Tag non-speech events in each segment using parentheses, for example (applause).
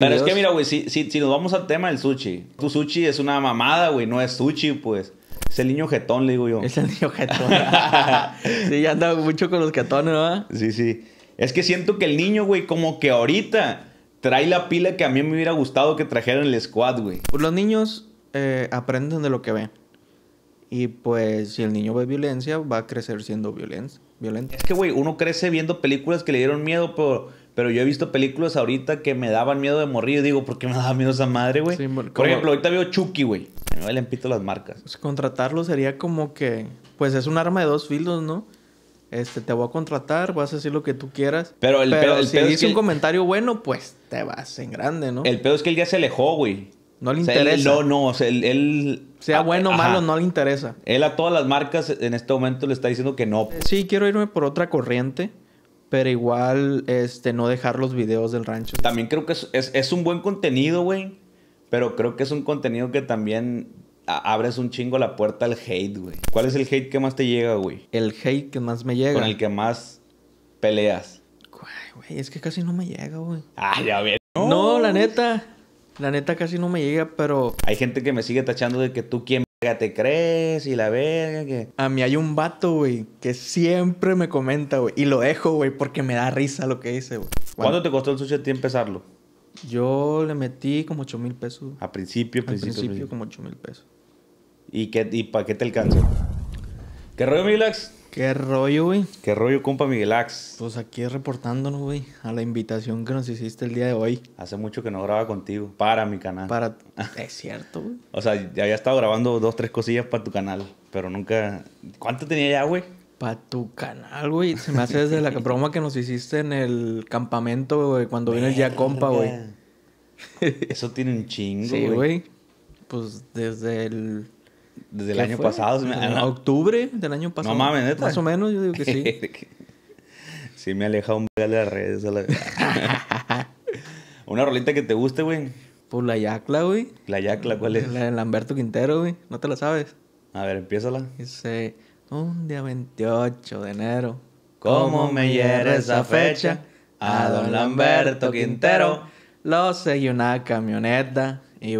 Pero es que mira, güey, si, nos vamos al tema del sushi. Tu sushi es una mamada, güey, no es sushi, pues. Es el niño jetón, le digo yo. Es el niño (laughs) jetón. sí, ya anda mucho con los jetones, ¿verdad? Sí, sí. Es que siento que el niño, güey, como que ahorita trae la pila que a mí me hubiera gustado que trajeran el squad, güey. Pues los niños eh, aprenden de lo que ven. Y pues si el niño ve violencia, va a crecer siendo violencia. Violento. Es que, güey, uno crece viendo películas que le dieron miedo, pero pero yo he visto películas ahorita que me daban miedo de morir. digo, ¿por qué me (laughs) daba miedo esa madre, güey? Por ejemplo, ahorita veo Chucky, güey. Me valen las marcas. Pues contratarlo sería como que... Pues es un arma de dos filos, ¿no? Este, te voy a contratar, vas a decir lo que tú quieras. Pero el, si dice un comentario bueno, pues te vas en grande, ¿no? El pedo es que él ya se alejó, güey. No le interesa. no, no, o sea, él, sea bueno o malo, no le interesa. Él a todas las marcas en este momento le está diciendo que no. Sí, quiero irme por otra corriente pero igual este, no dejar los videos del rancho. También creo que es, un buen contenido, güey, pero creo que es un contenido que también abres un chingo la puerta al hate, güey. ¿Cuál es el hate que más te llega, güey? El hate que más me llega. Con el que más peleas. Güey, güey es que casi no me llega, güey. Ah, ya bien No, no la neta. La neta casi no me llega, pero... Hay gente que me sigue tachando de que tú quién te crees y la verga que... A mí hay un vato, güey, que siempre me comenta, güey. Y lo dejo, güey, porque me da risa lo que dice, güey. ¿Cuánto te costó el sushi a ti empezarlo? Yo le metí como 8 mil pesos. A principio, principio. Al principio, como 8 mil pesos. ¿Y, qué, y para qué te alcanzó? ¿Qué rollo, Milax? ¿Qué rollo, güey? ¿Qué rollo, compa Miguel Ax? Pues aquí reportándonos, güey, a la invitación que nos hiciste el día de hoy. Hace mucho que no graba contigo, para mi canal. Para... (laughs) es cierto, güey. O sea, ya había estado grabando dos, tres cosillas para tu canal, pero nunca... ¿Cuánto tenía ya, güey? Para tu canal, güey. Se me hace desde la (laughs) broma que nos hiciste en el campamento, güey, cuando vienes ya compa, güey. Eso tiene un chingo, güey. Sí, güey. Pues desde el desde el año pasado. En ah, octubre del año pasado. No mames, neta. Más o menos, yo digo que sí. (laughs) sí, me aleja un de las redes. (laughs) Una rolita que te guste, güey. ¿Por pues la Yacla, güey. ¿La Yacla cuál es? La de Lamberto Quintero, güey. No te la sabes. A ver, empiézala. Dice, un día 28 de enero. ¿Cómo me hiere esa fecha? A don Lamberto Quintero lo sé, y una camioneta y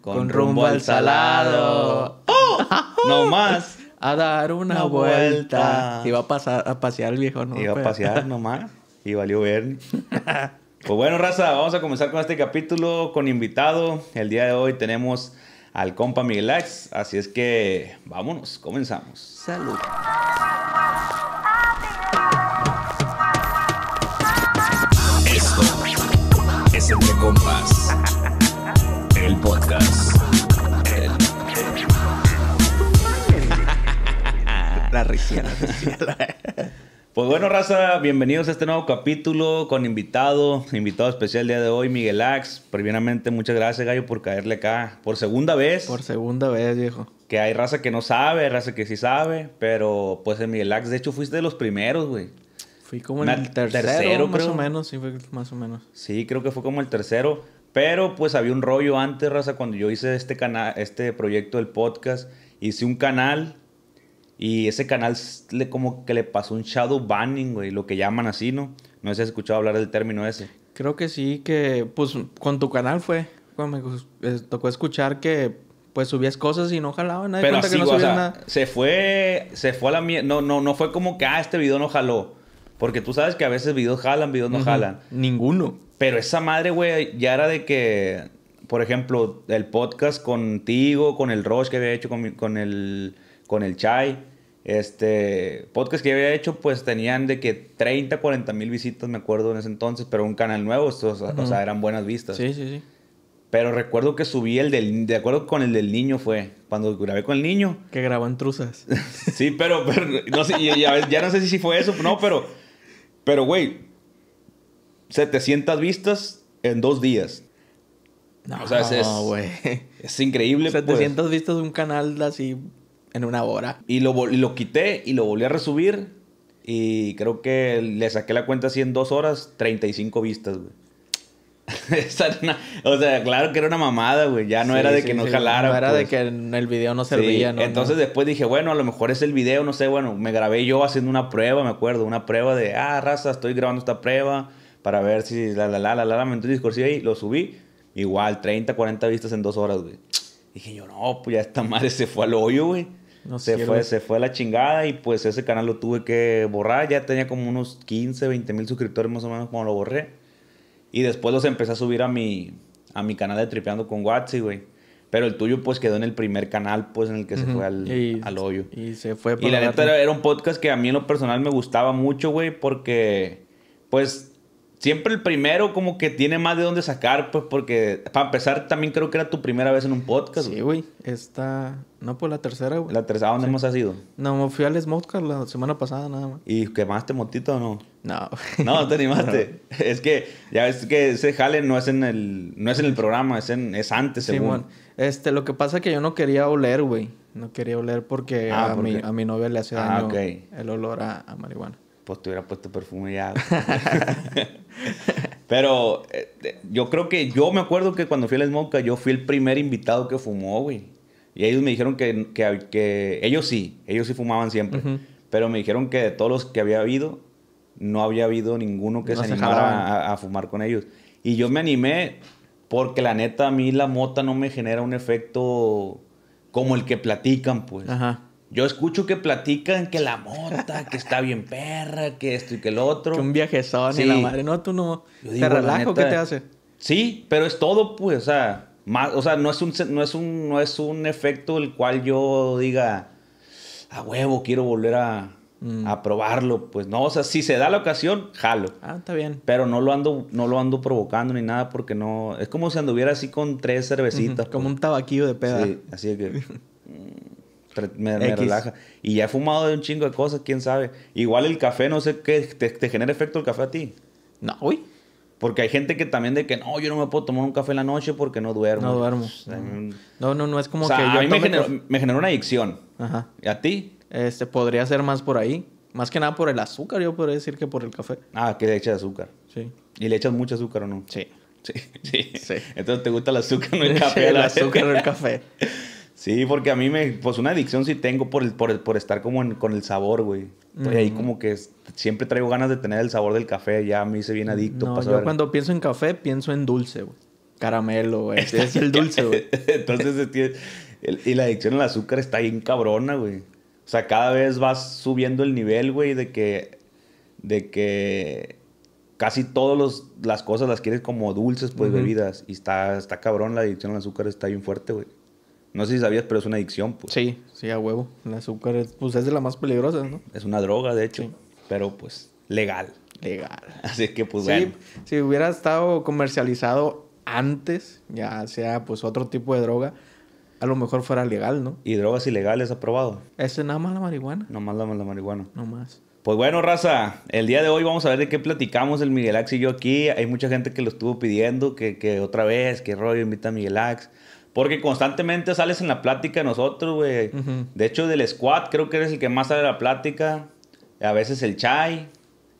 con, rumbo, al salado. ¡Oh! (laughs) no más. A dar una, vuelta. Iba a pasar a pasear el viejo, ¿no? Iba a pasear (laughs) nomás. Y valió ver. pues bueno, raza, vamos a comenzar con este capítulo con invitado. El día de hoy tenemos al compa Miguel Ax. Así es que vámonos, comenzamos. Salud. Esto es el compas el podcast. La risa, la Pues bueno, raza, bienvenidos a este nuevo capítulo con invitado, invitado especial el día de hoy, Miguel Ax. Primeramente, muchas gracias, Gallo, por caerle acá por segunda vez. Por segunda vez, viejo. Que hay raza que no sabe, raza que sí sabe, pero pues en Miguel Ax, de hecho, fuiste de los primeros, güey. Fui como el tercero, más o menos, más o menos. Sí, creo que fue como el tercero. Pero pues había un rollo antes, raza, cuando yo hice este, canal, este proyecto del podcast, hice un canal y ese canal le, como que le pasó un shadow banning, güey, lo que llaman así, ¿no? No sé si has escuchado hablar del término ese. Creo que sí, que pues con tu canal fue, cuando me eh, tocó escuchar que pues subías cosas y no jalaba Pero nada. Se fue, se fue a la mierda, no, no, no fue como que, ah, este video no jaló. Porque tú sabes que a veces videos jalan, videos no jalan. Ninguno. Pero esa madre, güey, ya era de que, por ejemplo, el podcast contigo, con el Roche que había hecho, con, el, con el Chai, este, podcast que había hecho, pues tenían de que 30, 40 mil visitas, me acuerdo en ese entonces, pero un canal nuevo, o sea, eran buenas vistas. Sí, sí, sí. Pero recuerdo que subí el del... De acuerdo con el del niño fue. Cuando grabé con el niño. Que grabó en truzas. (laughs) sí, pero... no sé, ya, no sé si fue eso. No, pero... Pero, güey... 700 vistas en dos días. No, o es, increíble. 700 pues. vistas de un canal así en una hora. Y lo, lo quité y lo volví a resubir. Y creo que le saqué la cuenta así en dos horas, 35 vistas, güey. (laughs) o sea, claro que era una mamada, güey. Ya no era de que nos jalara. No era de pues. que el video no servía, ¿no? Entonces después dije, bueno, a lo mejor es el video, no sé, bueno, me grabé yo haciendo una prueba, me acuerdo, una prueba de, ah, raza, estoy grabando esta prueba para ver si la, la, la, la, la, lamentó discurso ahí... lo subí. Igual, 30, 40 vistas en dos horas, güey. (tsk) Dije yo, no, pues ya esta madre se fue al hoyo, güey. No se, fue, se fue a la chingada y pues ese canal lo tuve que borrar. Ya tenía como unos 15, 20 mil suscriptores más o menos cuando lo borré. Y después los empecé a subir a mi, a mi canal de Tripeando con Watsi, güey. Pero el tuyo, pues, quedó en el primer canal, pues, en el que se fue al, al, hoyo. Y se fue. y la neta era, era, un podcast que a mí en lo personal me gustaba mucho, güey, porque, pues, siempre el primero como que tiene más de dónde sacar, pues porque para empezar también creo que era tu primera vez en un podcast. Sí, güey. Esta, no, pues la tercera, güey. La tercera, ¿dónde hemos sido. ido? No, fui al Smokecast la semana pasada nada más. ¿Y quemaste motito o no? No. (laughs) No, te animaste. Es que ya ves que ese jale no es en el no es en el programa, es en es antes, según. bueno. Este, lo que pasa es que yo no quería oler, güey. No quería oler porque, ah, a, Mi, a mi novia le hace ah, daño el olor a marihuana pues te hubiera puesto perfume ya. (laughs) Pero eh, eh, yo creo que yo me acuerdo que cuando fui a la yo fui el primer invitado que fumó, güey. Y ellos me dijeron que, ellos sí, ellos sí fumaban siempre. Pero me dijeron que de todos los que había habido, no había habido ninguno que se, animara a, a, fumar con ellos. Y yo me animé porque la neta a mí la mota no me genera un efecto como el que platican, pues. Ajá. Yo escucho que platican que la mota, que está bien perra, que esto y que el otro. Que un viaje son y la madre. No, tú no. ¿Te relajo? ¿Qué te hace? Sí, pero es todo, pues, o sea, o sea, no es un, no es un, no es un efecto el cual yo diga, a huevo, quiero volver mm. a, probarlo. Pues no, o sea, si se da la ocasión, jalo. Ah, está bien. Pero no lo ando, no lo ando provocando ni nada porque no. Es como si anduviera así con tres cervecitas. como pues. un tabaquillo de peda. Sí, así que. (laughs) me, relaja. Y ya he fumado de un chingo de cosas, quién sabe. Igual el café, no sé qué, te, genera efecto el café a ti. No, Uy. Porque hay gente que también de que no, yo no me puedo tomar un café en la noche porque no duermo. No duermo. Mm. no, no, no es como que. Yo a mí me generó, me una adicción. Ajá. ¿Y a ti? Este, podría ser más por ahí. Más que nada por el azúcar, yo podría decir que por el café. Ah, que le echas azúcar. Sí. ¿Y le echas mucho azúcar o no? Sí. Sí, (laughs) sí. Entonces te gusta el azúcar, no el (laughs) café. el azúcar, o el café. Sí, porque a mí me, pues una adicción sí tengo por, el, por, por estar como con el sabor, güey. Y pues, ahí como que siempre traigo ganas de tener el sabor del café, ya me hice bien adicto. No, yo cuando pienso en café, pienso en dulce, güey. Caramelo, güey. (laughs) es el dulce, güey. (laughs) Entonces, y la adicción al azúcar está bien cabrona, güey. O sea, cada vez vas subiendo el nivel, güey, de que, de que casi todas las cosas las quieres como dulces, pues, bebidas. Y está, está cabrón, la adicción al azúcar está bien fuerte, güey. No sé si sabías, pero es una adicción. Pues. Sí, sí, a huevo. El azúcar es, pues, es de las más peligrosas, ¿no? Es una droga, de hecho. Pero pues legal. Legal. (laughs) Así que pues sí, Si hubiera estado comercializado antes, ya sea pues otro tipo de droga, a lo mejor fuera legal, ¿no? ¿Y drogas ilegales aprobado? Eso es nada más la marihuana. Nada más la, la marihuana. No más. Pues bueno, raza, el día de hoy vamos a ver de qué platicamos el Miguel Ax y yo aquí. Hay mucha gente que lo estuvo pidiendo, que, otra vez, que rollo invita a Miguel Ax. Porque constantemente sales en la plática de nosotros, güey. De hecho, del squad creo que eres el que más sale a la plática. A veces el chai.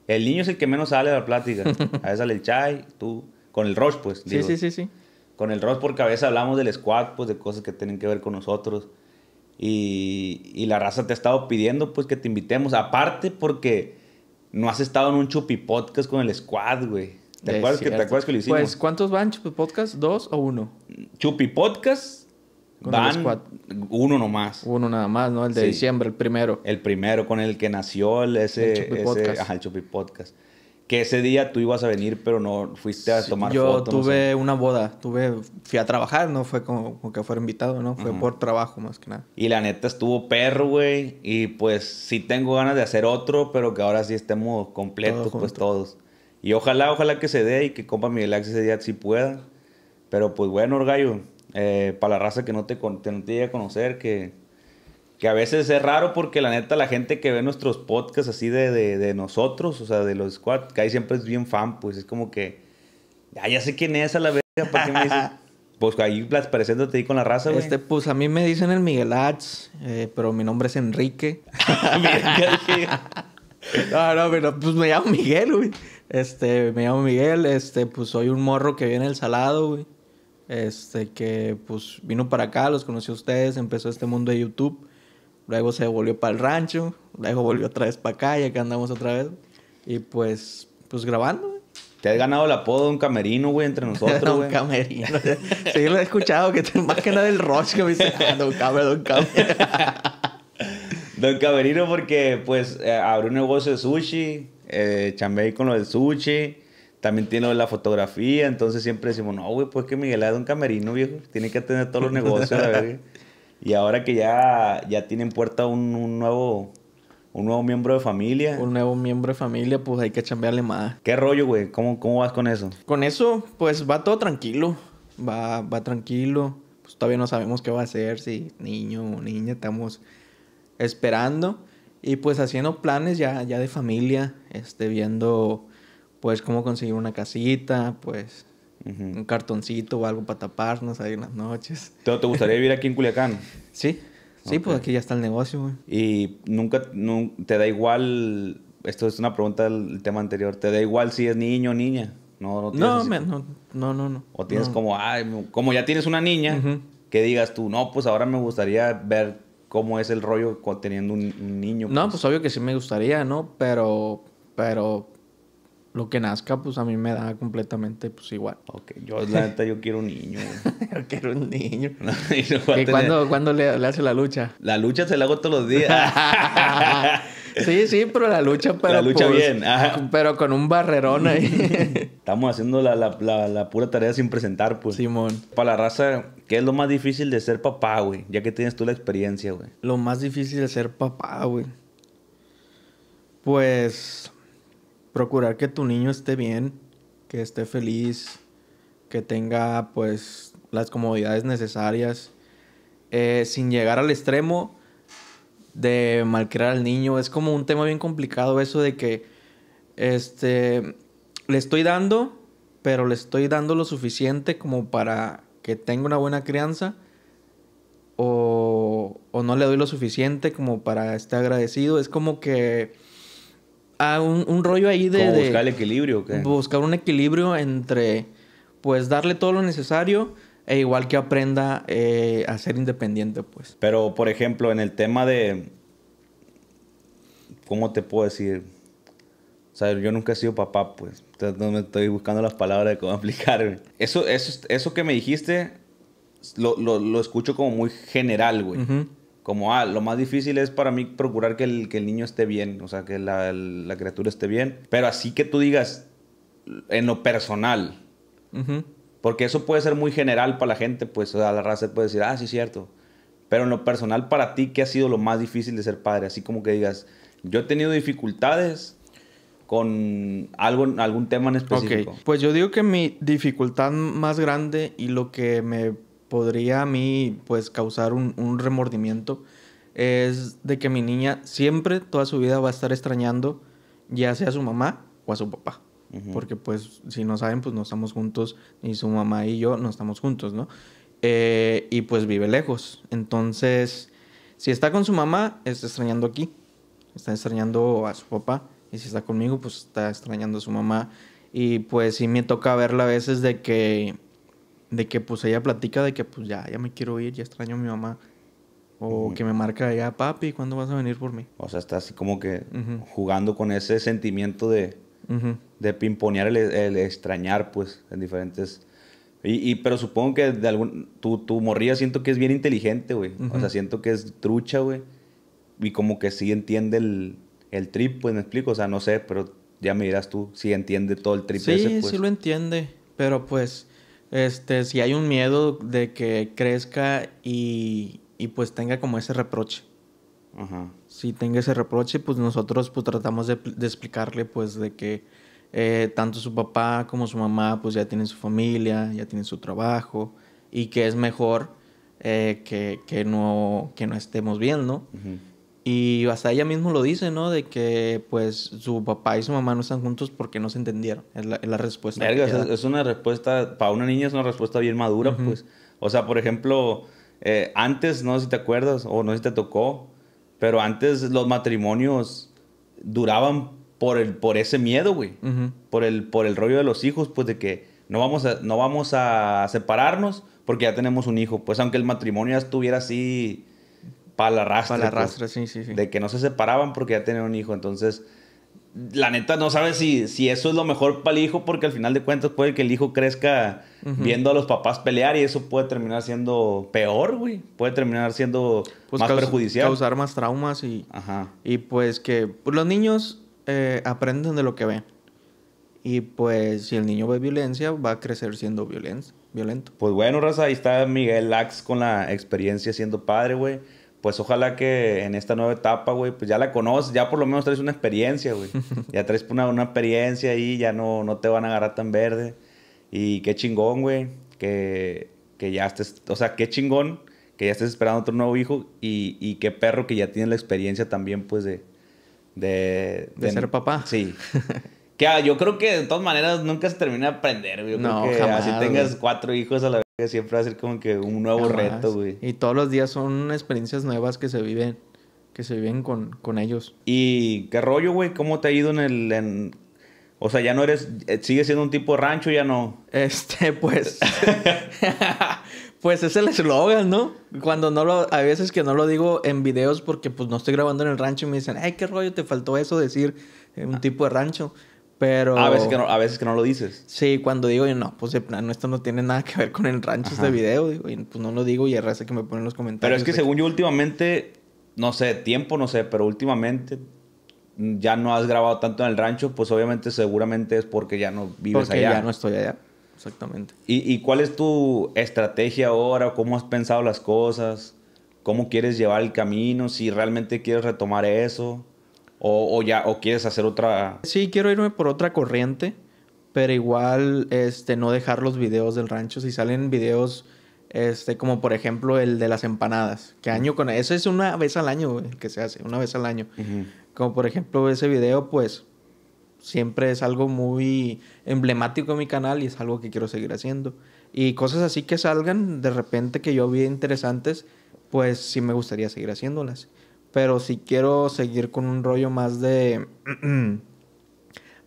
El niño es el que menos sale a la plática. (laughs) a veces sale el chai, tú. Con el rush pues. Sí, sí, sí, sí. Con el rush porque a veces hablamos del squad, pues, de cosas que tienen que ver con nosotros. Y, y la raza te ha estado pidiendo, pues, que te invitemos. Aparte, porque no has estado en un chupi podcast con el squad, güey. ¿Te acuerdas, que, lo hicimos? Pues, ¿cuántos van Chupi Podcast? ¿Dos o uno? Chupi Podcast van uno nomás. Uno nada más, ¿no? El de diciembre, el primero. El primero, con el que nació ese, Ajá, el Chupi Que ese día tú ibas a venir, pero no fuiste a tomar yo tuve una boda, tuve, fui a trabajar, no fue como, que fuera invitado, ¿no? Fue por trabajo más que nada. Y la neta estuvo perro, güey. Y pues sí tengo ganas de hacer otro, pero que ahora sí estemos completos, pues todos. Y ojalá, ojalá que se dé y que compa Miguel Axe ese día si pueda. Pero pues bueno, Orgallo eh, para la raza que no te, llega a conocer, que, que, a veces es raro porque la neta la gente que ve nuestros podcasts así de, de, nosotros, o sea, de los squad, que ahí siempre es bien fan, pues es como que, ya, ah, ya sé quién es a la verga, ¿para qué me (laughs) Pues ahí pareciéndote ahí con la raza, güey. Este, pues a mí me dicen el Miguel Ats, eh, pero mi nombre es Enrique. (laughs) (laughs) no, no, pero pues me llamo Miguel, güey. Este, me llamo Miguel, este, pues soy un morro que viene El Salado, güey. Este, que pues vino para acá, los conocí a ustedes, empezó este mundo de YouTube. Luego se volvió para el rancho, luego volvió otra vez para acá y acá andamos otra vez. Y pues, pues grabando, Te has ganado el apodo de un camerino, güey, entre (laughs) nosotros, un camerino. (laughs) Sí, lo he escuchado, que te, más que nada del Roche que me dice, don ah, Camer, don Camer. (laughs) don Camerino porque, pues, eh, abrió un negocio de sushi, eh, con lo del sushi, también tiene lo de la fotografía, entonces siempre decimos, no, güey, pues que Miguel es un camerino, viejo, tiene que atender todos los negocios, la (laughs) Y ahora que ya, ya tienen puerta un, un nuevo un nuevo miembro de familia. Un nuevo miembro de familia, pues hay que chambearle más. ¿Qué rollo, güey? ¿Cómo, ¿Cómo vas con eso? Con eso, pues va todo tranquilo. Va, va tranquilo. Pues todavía no sabemos qué va a ser, si niño o niña, estamos esperando. Y pues haciendo planes ya, ya de familia, este, viendo pues cómo conseguir una casita, pues un cartoncito o algo para taparnos ahí en las noches. ¿Te, te gustaría vivir aquí en Culiacán? (laughs) sí, sí, pues aquí ya está el negocio, güey. ¿Y nunca te da igual, esto es una pregunta del tema anterior, ¿te da igual si es niño o niña? No, no, no, no, no, O tienes como, como ya tienes una niña, que digas tú, no, pues ahora me gustaría ver cómo es el rollo teniendo un, niño. No, pues. pues. obvio que sí me gustaría, ¿no? Pero, pero lo que nazca, pues a mí me da completamente pues igual. Ok, yo la neta yo quiero un niño. (laughs) yo quiero un niño. (laughs) y cuándo, le, hace la lucha? La lucha se la hago todos los días. (laughs) Sí, sí, pero la lucha, pero. La lucha pues, bien, Pero con un barrerón ahí. (laughs) Estamos haciendo la, pura tarea sin presentar, pues. Simón. Para la raza, ¿qué es lo más difícil de ser papá, güey? Ya que tienes tú la experiencia, güey. Lo más difícil de ser papá, güey. Pues. Procurar que tu niño esté bien, que esté feliz, que tenga, pues, las comodidades necesarias. Eh, sin llegar al extremo de malcriar al niño. Es como un tema bien complicado eso de que este le estoy dando, pero le estoy dando lo suficiente como para que tenga una buena crianza o, o no le doy lo suficiente como para estar agradecido. Es como que Hay ah, un, rollo ahí de, el equilibrio, buscar un equilibrio entre pues darle todo lo necesario e igual que aprenda eh, a ser independiente, pues. Pero, por ejemplo, en el tema de, ¿cómo te puedo decir? O sea, yo nunca he sido papá, pues. Entonces no me estoy buscando las palabras de cómo (laughs) aplicarme. Eso, eso, eso que me dijiste, lo, lo, lo escucho como muy general, güey. Como, ah, lo más difícil es para mí procurar que el, que el niño esté bien, o sea, que la, la criatura esté bien. Pero así que tú digas, en lo personal, porque eso puede ser muy general para la gente, pues a la raza puede decir, ah, sí, cierto. Pero en lo personal, para ti, ¿qué ha sido lo más difícil de ser padre? Así como que digas, yo he tenido dificultades con algo, algún tema en específico. Pues yo digo que mi dificultad más grande y lo que me podría a mí, pues, causar un, remordimiento es de que mi niña siempre, toda su vida, va a estar extrañando ya sea a su mamá o a su papá porque pues si no saben, pues no estamos juntos, ni su mamá y yo no estamos juntos, ¿no? Eh, y pues vive lejos. Entonces, si está con su mamá, está extrañando aquí, está extrañando a su papá, y si está conmigo, pues está extrañando a su mamá. Y pues sí me toca verla a veces de que, de que pues ella platica de que pues ya, ya me quiero ir, ya extraño a mi mamá. O que me marca ya, papi, ¿cuándo vas a venir por mí? O sea, está así como que jugando con ese sentimiento de, de pimponear el, extrañar, pues, en diferentes... Y, y pero supongo que de algún, tu, tu, morrilla siento que es bien inteligente, güey. O sea, siento que es trucha, güey. Y como que sí entiende el, el trip, pues, me explico. O sea, no sé, pero ya me dirás tú si entiende todo el trip sí, ese, pues. Sí, lo entiende. Pero pues, este, si hay un miedo de que crezca y, pues tenga como ese reproche. Ajá si tenga ese reproche, pues nosotros pues tratamos de, explicarle pues de que eh, tanto su papá como su mamá pues ya tienen su familia, ya tienen su trabajo y que es mejor eh, que, no, que no estemos viendo. Y hasta ella mismo lo dice, ¿no? De que pues su papá y su mamá no están juntos porque no se entendieron. Es la, respuesta. es, una respuesta, para una niña es una respuesta bien madura, pues. O sea, por ejemplo, eh, antes, no sé si te acuerdas o no sé si te tocó, pero antes los matrimonios duraban por, el, por ese miedo, güey. por, el, por el rollo de los hijos, pues de que no vamos, a, no vamos a separarnos porque ya tenemos un hijo. Pues aunque el matrimonio ya estuviera así para la rastra. Para pues, la rastra, sí, sí, sí. De que no se separaban porque ya tenían un hijo. Entonces, la neta no sabes si, si eso es lo mejor para el hijo, porque al final de cuentas puede que el hijo crezca viendo a los papás pelear y eso puede terminar siendo peor, güey. Puede terminar siendo pues más perjudicial. Causar más traumas y, Ajá. y pues que pues, los niños eh, aprenden de lo que ven. Y pues si el niño ve violencia, va a crecer siendo violento. Pues bueno, Raza, ahí está Miguel Lax con la experiencia siendo padre, güey pues ojalá que en esta nueva etapa, güey, pues ya la conoces, ya por lo menos traes una experiencia, güey. (laughs) Ya traes una, una experiencia ahí, ya no, no te van a agarrar tan verde. Y qué chingón, güey, que, que ya estés, o sea, qué chingón que ya estés esperando otro nuevo hijo y, y qué perro que ya tienes la experiencia también, pues, de... De, ser papá. Sí. que ah, yo creo que de todas maneras nunca se termina de aprender, güey. no, jamás, así tengas cuatro hijos a la vez siempre va a como que un nuevo reto, güey. Y todos los días son experiencias nuevas que se viven, que se viven con, con ellos. Y qué rollo, güey, cómo te ha ido en el... O sea, ya no eres, eh, sigue siendo un tipo rancho, ya no. Este, pues, (laughs) (laughs) pues es el eslogan, ¿no? Cuando no lo, a veces que no lo digo en videos porque pues no estoy grabando en el rancho y me dicen, ay, qué rollo, te faltó eso decir eh, un tipo de rancho. Pero... A veces, que no, a veces que no lo dices. Sí, cuando digo, no, pues de esto no tiene nada que ver con el rancho este video, digo, pues no lo digo y el que me ponen los comentarios. Pero es que según yo últimamente, no sé, tiempo, no sé, pero últimamente ya no has grabado tanto en el rancho, pues obviamente seguramente es porque ya no vives porque allá. ya no estoy allá, exactamente. ¿Y, ¿Y cuál es tu estrategia ahora? ¿Cómo has pensado las cosas? ¿Cómo quieres llevar el camino? ¿Si realmente quieres retomar eso? O, ya, o quieres hacer otra. Sí, quiero irme por otra corriente, pero igual este, no dejar los videos del rancho. Si salen videos este, como por ejemplo el de las empanadas, que año con. Eso es una vez al año, que se hace, una vez al año. Como por ejemplo ese video, pues siempre es algo muy emblemático en mi canal y es algo que quiero seguir haciendo. Y cosas así que salgan de repente que yo vi interesantes, pues sí me gustaría seguir haciéndolas. Pero si quiero seguir con un rollo más de... (clears throat)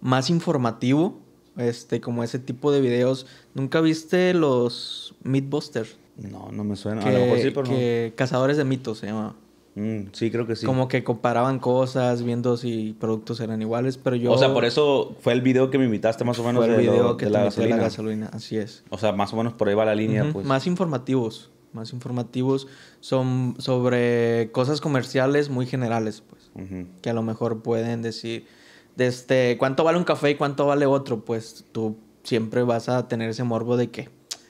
más informativo, este, como ese tipo de videos. ¿Nunca viste los Meatbusters? No, no me suena. a lo mejor sí, pero Cazadores de mitos se llama. Mm, sí, creo que sí. Como que comparaban cosas, viendo si productos eran iguales, pero yo... O sea, por eso fue el video que me invitaste más o menos fue el video que de la, gasolina. la gasolina. Así es. O sea, más o menos por ahí va la línea. Pues. Más informativos más informativos son sobre cosas comerciales muy generales, pues, que a lo mejor pueden decir, desde este, cuánto vale un café y cuánto vale otro, pues tú siempre vas a tener ese morbo de que,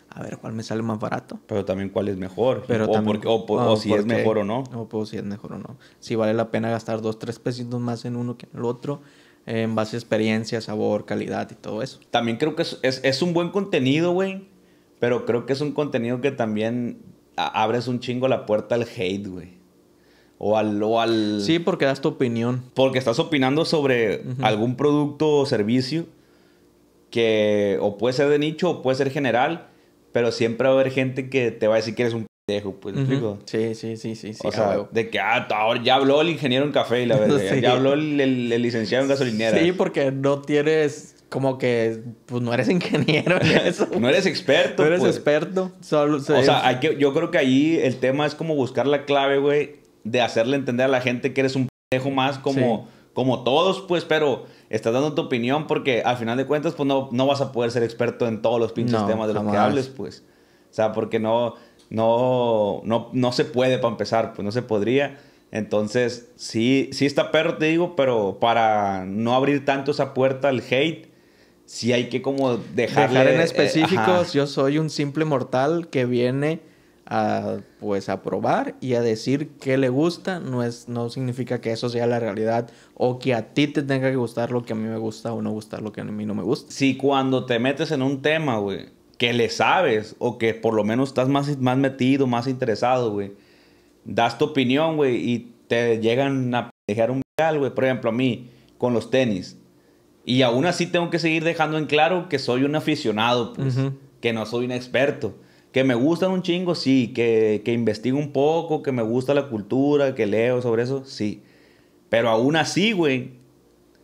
a ver, ¿cuál me sale más barato? Pero también cuál es mejor, o, si es mejor o no. O pues, si es mejor o no. Si vale la pena gastar dos, tres pesitos más en uno que en el otro en base a experiencia, sabor, calidad y todo eso. También creo que es un buen contenido, güey. Pero creo que es un contenido que también abres un chingo la puerta al hate, güey. O al, Sí, porque das tu opinión. Porque estás opinando sobre algún producto o servicio que o puede ser de nicho o puede ser general, pero siempre va a haber gente que te va a decir que eres un pendejo, pues, Sí, sí, sí, sí. O sea, de que, ah, ya habló el ingeniero en café, y la (laughs) verdad. Ya habló el, el, licenciado en gasolinera. Sí, porque no tienes como que pues no eres ingeniero (laughs) eso. no eres experto. No eres pues. experto. o sea, que, yo creo que ahí el tema es como buscar la clave, güey, de hacerle entender a la gente que eres un pendejo más como, como todos, pues, pero estás dando tu opinión porque al final de cuentas, pues no, no vas a poder ser experto en todos los pinches temas de los que hables, pues. O sea, porque no, no, no, no se puede para empezar, pues no se podría. Entonces, sí, sí está perro, te digo, pero para no abrir tanto esa puerta al hate si hay que como dejarle... Dejar en eh, específicos, yo soy un simple mortal que viene a pues a probar y a decir qué le gusta, no es no significa que eso sea la realidad o que a ti te tenga que gustar lo que a mí me gusta o no gustar lo que a mí no me gusta. Si cuando te metes en un tema, güey, que le sabes o que por lo menos estás más, más metido, más interesado, güey, das tu opinión, güey, y te llegan a dejar un vial, güey, por ejemplo, a mí con los tenis. Y aún así tengo que seguir dejando en claro que soy un aficionado, pues, que no soy un experto. Que me gustan un chingo, sí. Que, que investigo un poco, que me gusta la cultura, que leo sobre eso, sí. Pero aún así, güey,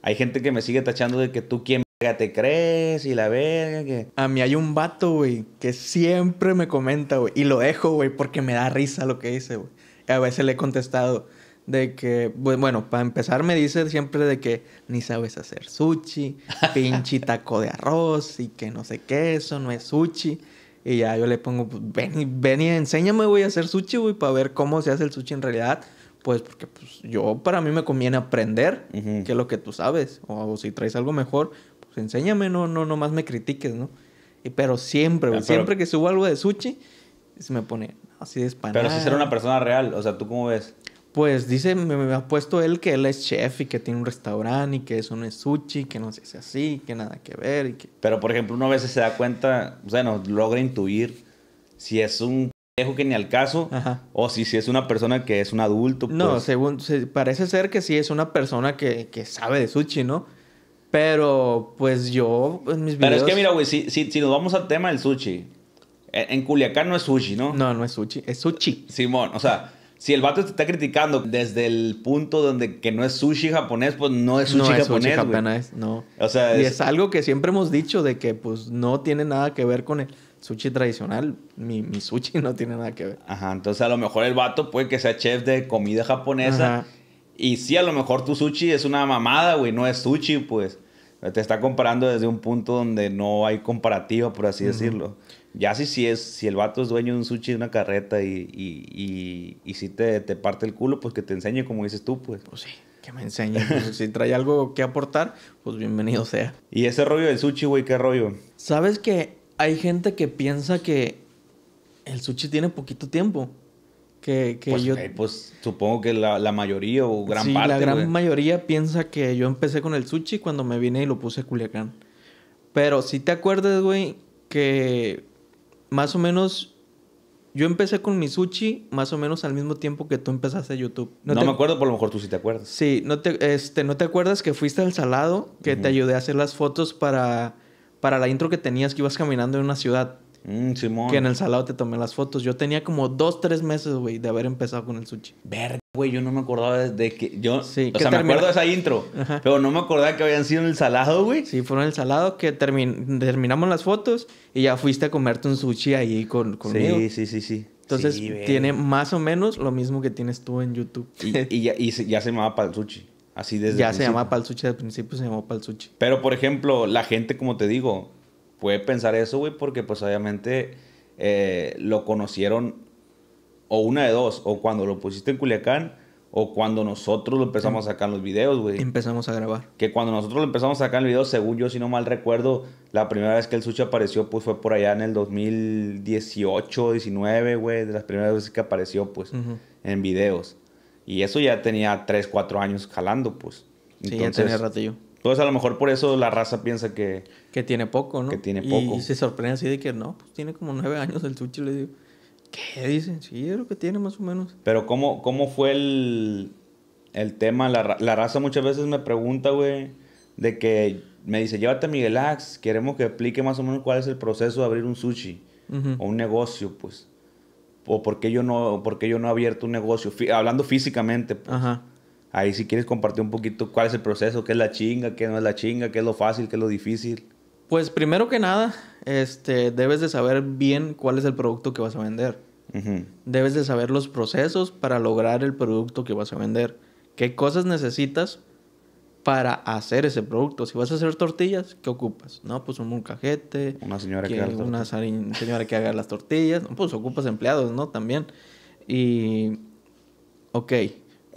hay gente que me sigue tachando de que tú quién te crees y la verga que... A mí hay un vato, güey, que siempre me comenta, güey. Y lo dejo, güey, porque me da risa lo que dice, güey. A veces le he contestado, de que, bueno, para empezar me dice siempre de que ni sabes hacer sushi, (laughs) pinche taco de arroz y que no sé qué, eso no es sushi. Y ya yo le pongo, pues, ven y, ven enséñame, voy a hacer sushi, güey, para ver cómo se hace el sushi en realidad. Pues porque pues, yo, para mí me conviene aprender qué es lo que tú sabes. O, si traes algo mejor, pues enséñame, no, no, nomás me critiques, ¿no? Y, pero siempre, güey, ah, siempre que subo algo de sushi, se me pone así de espantado. Pero si ser una persona real, o sea, ¿tú cómo ves? pues dice, me, ha puesto él que él es chef y que tiene un restaurante y que eso no es sushi, que no se hace así, que nada que ver. Y que... Pero, por ejemplo, uno a veces se da cuenta, o sea, nos logra intuir si es un viejo que ni al caso o si, si es una persona que es un adulto. No, pues. según, parece ser que sí es una persona que, sabe de sushi, ¿no? Pero, pues yo, en mis videos... Pero es que mira, güey, si, si nos vamos al tema del sushi, e, en Culiacán no es sushi, ¿no? No, no es sushi, es sushi. Simón, o sea, si el vato te está criticando desde el punto donde que no es sushi japonés, pues no es sushi no japonés. Es sushi japonés no. O sea, es... y es algo que siempre hemos dicho de que pues no tiene nada que ver con el sushi tradicional. Mi, sushi (laughs) no tiene nada que ver. Ajá, entonces a lo mejor el vato puede que sea chef de comida japonesa. Y sí, a lo mejor tu sushi es una mamada, güey, no es sushi, pues. Te está comparando desde un punto donde no hay comparativa, por así decirlo. Ya si, si, es, si el vato es dueño de un sushi, de una carreta y, y, y, si te, parte el culo, pues que te enseñe como dices tú, pues. Pues sí, que me enseñe. Pues, si trae algo que aportar, pues bienvenido sea. ¿Y ese rollo del sushi, güey, qué rollo? ¿Sabes que hay gente que piensa que el sushi tiene poquito tiempo? Que, que pues, yo... pues supongo que la, mayoría o gran sí, la gran mayoría piensa que yo empecé con el sushi cuando me vine y lo puse a Culiacán. Pero si te acuerdas, güey, que más o menos yo empecé con mi sushi, más o menos al mismo tiempo que tú empezaste YouTube. No, me acuerdo, por lo mejor tú sí te acuerdas. Sí, no te, este, ¿no te acuerdas que fuiste al Salado, que te ayudé a hacer las fotos para, para la intro que tenías, que ibas caminando en una ciudad? Mm, que en el salado te tomé las fotos. Yo tenía como dos, tres meses, güey, de haber empezado con el sushi. Verga, güey, yo no me acordaba de que. Yo, sí, o sea, me acuerdo de esa intro, pero no me acordaba que habían sido en el salado, güey. Sí, fueron en el salado que terminamos las fotos y ya fuiste a comerte un sushi ahí con, conmigo. Sí, sí, sí, sí. Entonces tiene más o menos lo mismo que tienes tú en YouTube. Y, ya, se llamaba Pal Sushi. Así desde Ya se llamaba Pal Sushi, al principio se llamó Pal Sushi. Pero por ejemplo, la gente, como te digo, puede pensar eso, güey, porque pues obviamente eh, lo conocieron o una de dos, o cuando lo pusiste en Culiacán o cuando nosotros lo empezamos a em sacar en los videos, güey. Empezamos a grabar. Que cuando nosotros lo empezamos a sacar en el video, según yo, si no mal recuerdo, la primera vez que el Sucho apareció, pues fue por allá en el 2018, 19, güey, de las primeras veces que apareció, pues, en videos. Y eso ya tenía 3, 4 años jalando, pues. Entonces, sí, ya tenía ratillo. Entonces, pues, a lo mejor por eso la raza piensa que... Que tiene poco, ¿no? Que tiene poco. Y se sorprende así de que, no, pues tiene como nueve años el sushi. Le digo, ¿qué? Dicen, sí, es lo que tiene más o menos. Pero, ¿cómo, cómo fue el, el tema? La, raza muchas veces me pregunta, güey, de que me dice, llévate a Miguel Ax, queremos que explique más o menos cuál es el proceso de abrir un sushi o un negocio, pues. O por qué yo no, porque yo no he abierto un negocio, hablando físicamente, pues. Ajá. Ahí si quieres compartir un poquito cuál es el proceso, qué es la chinga, qué no es la chinga, qué es lo fácil, qué es lo difícil. Pues primero que nada, este, debes de saber bien cuál es el producto que vas a vender. Debes de saber los procesos para lograr el producto que vas a vender. ¿Qué cosas necesitas para hacer ese producto? Si vas a hacer tortillas, ¿qué ocupas? No, pues un cajete. Una señora que, haga las tortillas. señora que haga las tortillas. Pues ocupas empleados, ¿no? También. Y... Ok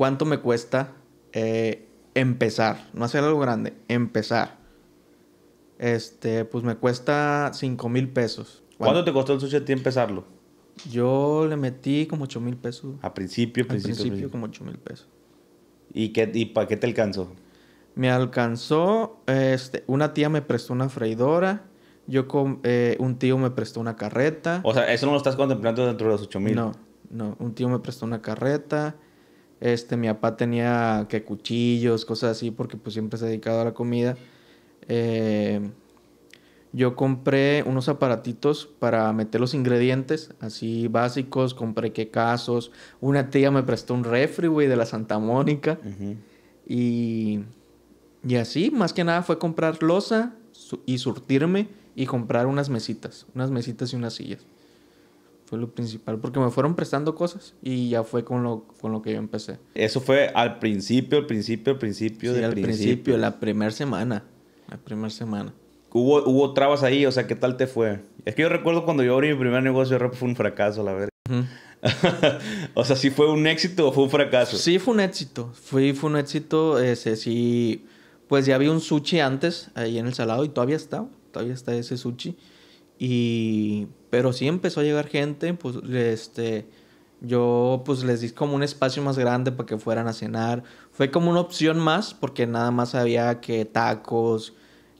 ¿Cuánto me cuesta eh, empezar? No hacer algo grande, empezar. Este, pues me cuesta 5 mil pesos. ¿Cuánto te costó el sushi a ti empezarlo? Yo le metí como 8 mil pesos. A principio, principio. principio, como 8 mil pesos. ¿Y, y para qué te alcanzó? Me alcanzó, este, una tía me prestó una freidora, yo con, eh, un tío me prestó una carreta. O sea, eso no lo estás contemplando dentro de los 8 mil. No, no, un tío me prestó una carreta, este, mi papá tenía que cuchillos, cosas así, porque pues siempre se ha dedicado a la comida. Eh, yo compré unos aparatitos para meter los ingredientes, así básicos, compré casos. Una tía me prestó un refri, güey, de la Santa Mónica. y, y, así, más que nada fue comprar losa y surtirme y comprar unas mesitas, unas mesitas y unas sillas. Fue lo principal, porque me fueron prestando cosas y ya fue con lo, con lo que yo empecé. Eso fue al principio, al principio, al principio del al principio. la primera semana. La primera semana. Hubo, hubo trabas ahí, o sea, ¿qué tal te fue? Es que yo recuerdo cuando yo abrí mi primer negocio de rap fue un fracaso, la verdad. (laughs) o sea, ¿sí fue un éxito o fue un fracaso? Sí, fue un éxito. Fue, fue un éxito. Ese, sí, pues ya había un sushi antes ahí en el salado y todavía está. Todavía está ese sushi. Y, pero sí empezó a llegar gente, pues, este, yo pues les di como un espacio más grande para que fueran a cenar. Fue como una opción más, porque nada más había que tacos,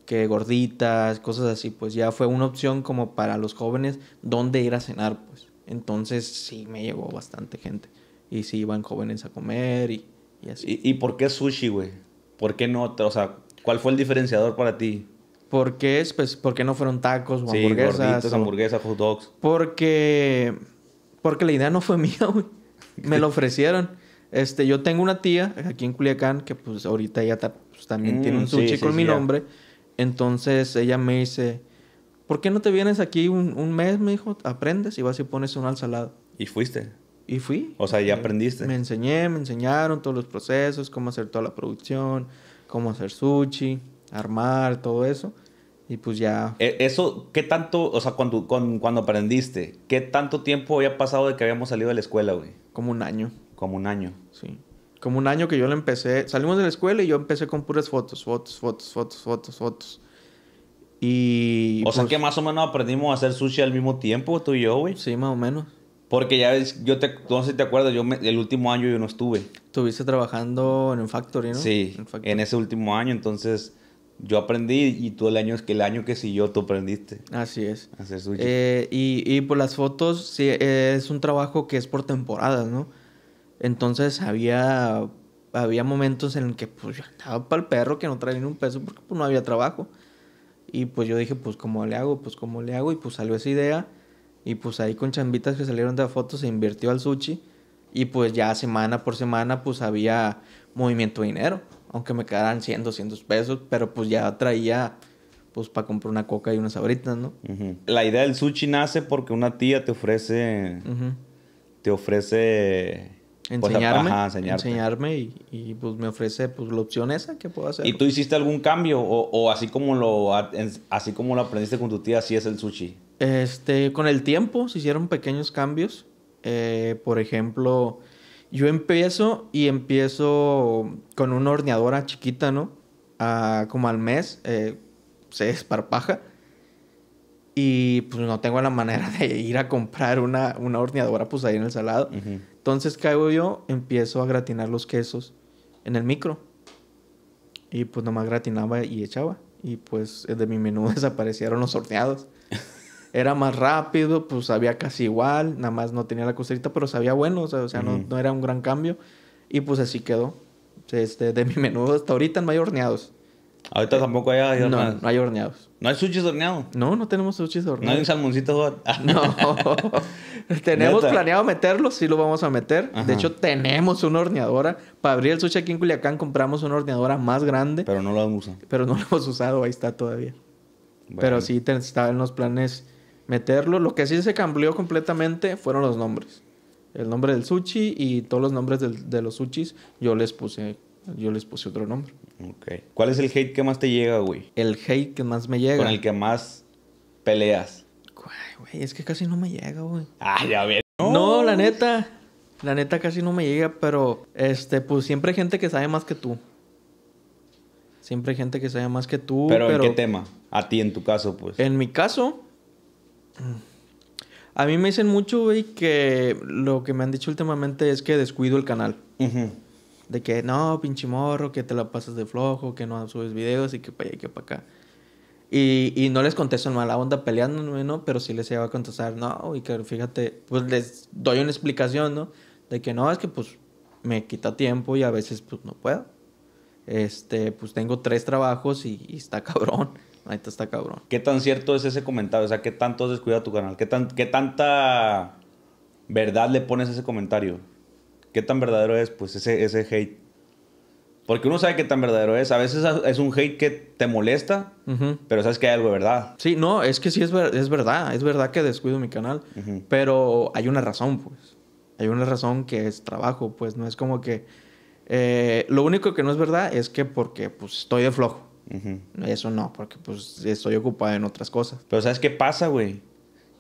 que gorditas, cosas así. Pues ya fue una opción como para los jóvenes dónde ir a cenar, pues. Entonces sí me llegó bastante gente. Y sí iban jóvenes a comer y, así. ¿Y, ¿Y, por qué sushi, güey? ¿Por qué no? O sea, ¿cuál fue el diferenciador para ti? ¿Por qué es? Pues porque no fueron tacos o hamburguesas. Sí, gorditos, hamburguesas, hot dogs. Porque, porque la idea no fue (laughs) mía, Me lo ofrecieron. Este, yo tengo una tía aquí en Culiacán que pues ahorita ella pues, también tiene un mm, sushi con mi nombre. Entonces ella me dice, ¿por qué no te vienes aquí un, mes? Me dijo, aprendes y vas y pones un salado. ¿Y fuiste? Y fui. O sea, ya aprendiste. Me enseñé, me enseñaron todos los procesos, cómo hacer toda la producción, cómo hacer sushi armar, todo eso. Y pues ya. E, eso, ¿qué tanto, o sea, cuando, cuando, aprendiste, qué tanto tiempo había pasado de que habíamos salido de la escuela, güey? Como un año. Como un año. Sí. Como un año que yo lo empecé. Salimos de la escuela y yo empecé con puras fotos, fotos, fotos, fotos, fotos, fotos. Y. O sea pues que más o menos aprendimos a hacer sushi al mismo tiempo, tú y yo, güey. Sí, más o menos. Porque ya ves, yo te, no sé si te acuerdas, yo el último año yo no estuve. Estuviste trabajando en un factory, ¿no? Sí, en ese último año, entonces yo aprendí y tú el año, es que el año que siguió tú aprendiste. Así es. hacer sushi. Eh, y, y por las fotos, sí, es un trabajo que es por temporadas, ¿no? Entonces había, había momentos en que pues, ya andaba para el perro que no traía ni un peso porque pues, no había trabajo. Y pues yo dije, pues cómo le hago, pues cómo le hago. Y pues salió esa idea. Y pues ahí con chambitas que salieron de la foto se invirtió al sushi. Y pues ya semana por semana pues había movimiento de dinero aunque me quedaran 100, 200 pesos, pero pues ya traía pues para comprar una coca y unas sabritas, ¿no? La idea del sushi nace porque una tía te ofrece, te ofrece... Pues, enseñarme, enseñarme y, pues me ofrece pues la opción esa que puedo hacer. ¿Y tú hiciste algún cambio o, así como lo así como lo aprendiste con tu tía así es el sushi? Este, con el tiempo se hicieron pequeños cambios. Eh, por ejemplo, yo empiezo y empiezo con una horneadora chiquita, ¿no? como al mes, eh, se esparpaja. Y pues no tengo la manera de ir a comprar una, horneadora pues ahí en el salado. Entonces caigo yo, empiezo a gratinar los quesos en el micro. Y pues nomás gratinaba y echaba. Y pues de mi menú (laughs) desaparecieron los horneados era más rápido, pues sabía casi igual, nada más no tenía la costerita, pero sabía bueno, o sea, no, era un gran cambio. Y pues así quedó. Este, de mi (laughs) menudo hasta ahorita no hay horneados. Ahorita eh, tampoco hay horneados. No, hay horneados. ¿No hay horneados? No, no tenemos sushis horneados. ¿No hay salmoncitos (laughs) No. (laughs) tenemos planeado meterlos, sí lo vamos a meter. De hecho, tenemos una horneadora. Para abrir el sushi aquí en Culiacán compramos una horneadora más grande. Pero no lo hemos usado. Pero no lo hemos usado, ahí está todavía. Pero sí estaba en los planes meterlo. Lo que sí se cambió completamente fueron los nombres. El nombre del sushi y todos los nombres de los sushis yo les puse yo les puse otro nombre. okay ¿Cuál es el hate que más te llega, güey? El hate que más me llega. Con el que más peleas. Güey, es que casi no me llega, güey. Ah, ya ves. No. la neta. La neta casi no me llega, pero este, pues siempre hay gente que sabe más que tú. Siempre hay gente que sabe más que tú. Pero, pero... ¿en qué tema? A ti en tu caso, pues. En mi caso, a mí me dicen mucho, y que lo que me han dicho últimamente es que descuido el canal. De que no, pinche morro, que te la pasas de flojo, que no subes videos y que para allá y que para acá. Y, y, no les contesto en mala onda peleándome, ¿no? Pero sí les iba a contestar, no, y que fíjate, pues les doy una explicación, ¿no? De que no, es que pues me quita tiempo y a veces pues no puedo. Este, pues tengo tres trabajos y está (laughs) cabrón ahí está cabrón. ¿Qué tan cierto es ese comentario? O sea, ¿qué tanto descuida tu canal? ¿Qué, tan, ¿Qué tanta verdad le pones a ese comentario? ¿Qué tan verdadero es, pues, ese, ese hate? Porque uno sabe qué tan verdadero es. A veces es un hate que te molesta, pero sabes que hay algo de verdad. Sí, no, es que sí es, es verdad. Es verdad que descuido mi canal, pero hay una razón, pues. Hay una razón que es trabajo, pues no es como que... Eh, lo único que no es verdad es que porque pues estoy de flojo. Eso no, porque pues estoy ocupado en otras cosas. Pero ¿sabes qué pasa, güey?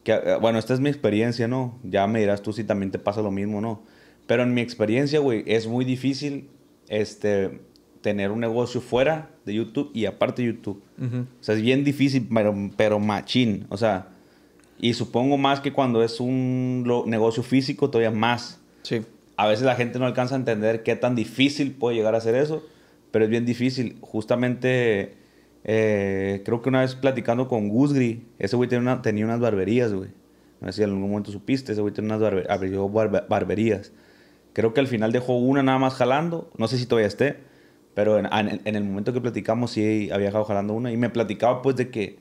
Eh, bueno, esta es mi experiencia, ¿no? Ya me dirás tú si también te pasa lo mismo, ¿no? Pero en mi experiencia, güey, es muy difícil este, tener un negocio fuera de YouTube y aparte de YouTube. O sea, es bien difícil, pero, pero machín. O sea, y supongo más que cuando es un negocio físico, todavía más. Sí. A veces la gente no alcanza a entender qué tan difícil puede llegar a ser eso pero es bien difícil. Justamente, eh, creo que una vez platicando con Gusgri, ese güey tenía, tenía unas barberías, güey. No sé si en algún momento supiste, ese güey tenía unas abrió barberías. Creo que al final dejó una nada más jalando, no sé si todavía esté, pero en, el momento que platicamos sí había dejado jalando una y me platicaba pues de que,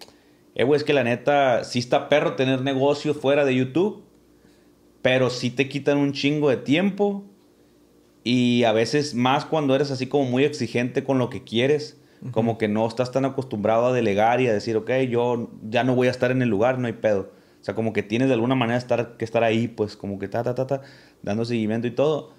eh, güey, es que la neta, sí está perro tener negocio fuera de YouTube, pero sí te quitan un chingo de tiempo y a veces más cuando eres así como muy exigente con lo que quieres, como que no estás tan acostumbrado a delegar y a decir, ok, yo ya no voy a estar en el lugar, no hay pedo. O sea, como que tienes de alguna manera estar, que estar ahí, pues como que ta, ta, ta, ta, dando seguimiento y todo.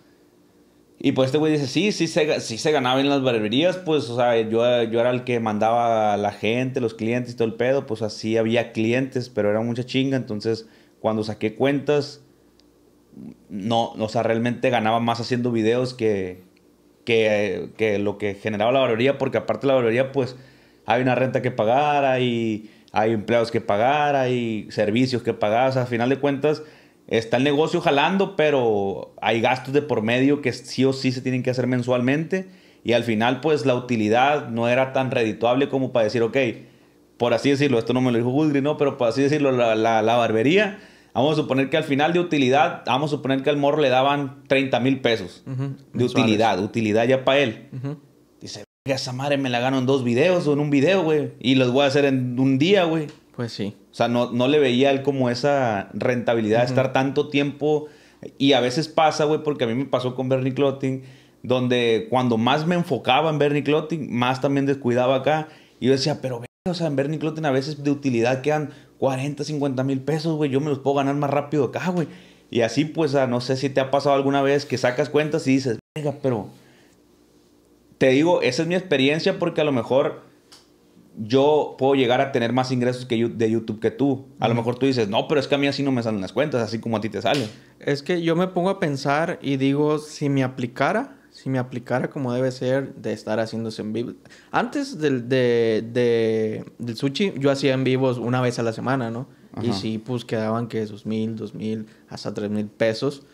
Y pues este güey dice, sí, sí se, sí se ganaba en las barberías, pues, o sea, yo, yo era el que mandaba a la gente, los clientes y todo el pedo, pues así había clientes, pero era mucha chinga, entonces cuando saqué cuentas, no, o sea, realmente ganaba más haciendo videos que, que, lo que generaba la barbería, porque aparte de la barbería, pues hay una renta que pagar, hay, hay empleados que pagar, hay servicios que pagar, o sea, al final de cuentas está el negocio jalando, pero hay gastos de por medio que sí o sí se tienen que hacer mensualmente y al final pues la utilidad no era tan redituable como para decir, ok, por así decirlo, esto no me lo dijo Woodry, ¿no? Pero por así decirlo, la, la barbería Vamos a suponer que al final de utilidad, vamos a suponer que al morro le daban 30 mil pesos de utilidad, utilidad ya para él. Dice, esa madre me la gano en dos videos o en un video, güey. Y los voy a hacer en un día, güey. Pues sí. O sea, no, no le veía él como esa rentabilidad de estar tanto tiempo. Y a veces pasa, güey, porque a mí me pasó con Bernie Clotting, donde cuando más me enfocaba en Bernie Clotting, más también descuidaba acá. Y yo decía, pero, o sea, en Bernie Clotting a veces de utilidad quedan 40, 50 mil pesos, güey, yo me los puedo ganar más rápido acá, güey. Y así, pues, ah, no sé si te ha pasado alguna vez que sacas cuentas y dices, venga, pero te digo, esa es mi experiencia porque a lo mejor yo puedo llegar a tener más ingresos que de YouTube que tú. A lo mejor tú dices, no, pero es que a mí así no me salen las cuentas, así como a ti te salen. Es que yo me pongo a pensar y digo, si me aplicara, si me aplicara como debe ser de estar haciéndose en vivo. Antes del, de, de, del sushi, yo hacía en vivos una vez a la semana, ¿no? Y sí, pues quedaban que esos mil, dos mil, hasta tres mil pesos,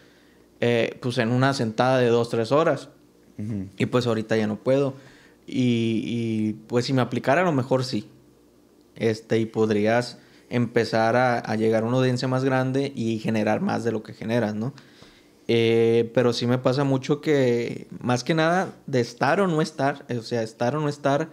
eh, pues en una sentada de dos, tres horas. Y pues ahorita ya no puedo. Y, pues si me aplicara, a lo mejor sí. Este, y podrías empezar a, a llegar a una audiencia más grande y generar más de lo que generas, ¿no? Eh, pero sí me pasa mucho que, más que nada, de estar o no estar, eh, o sea, estar o no estar,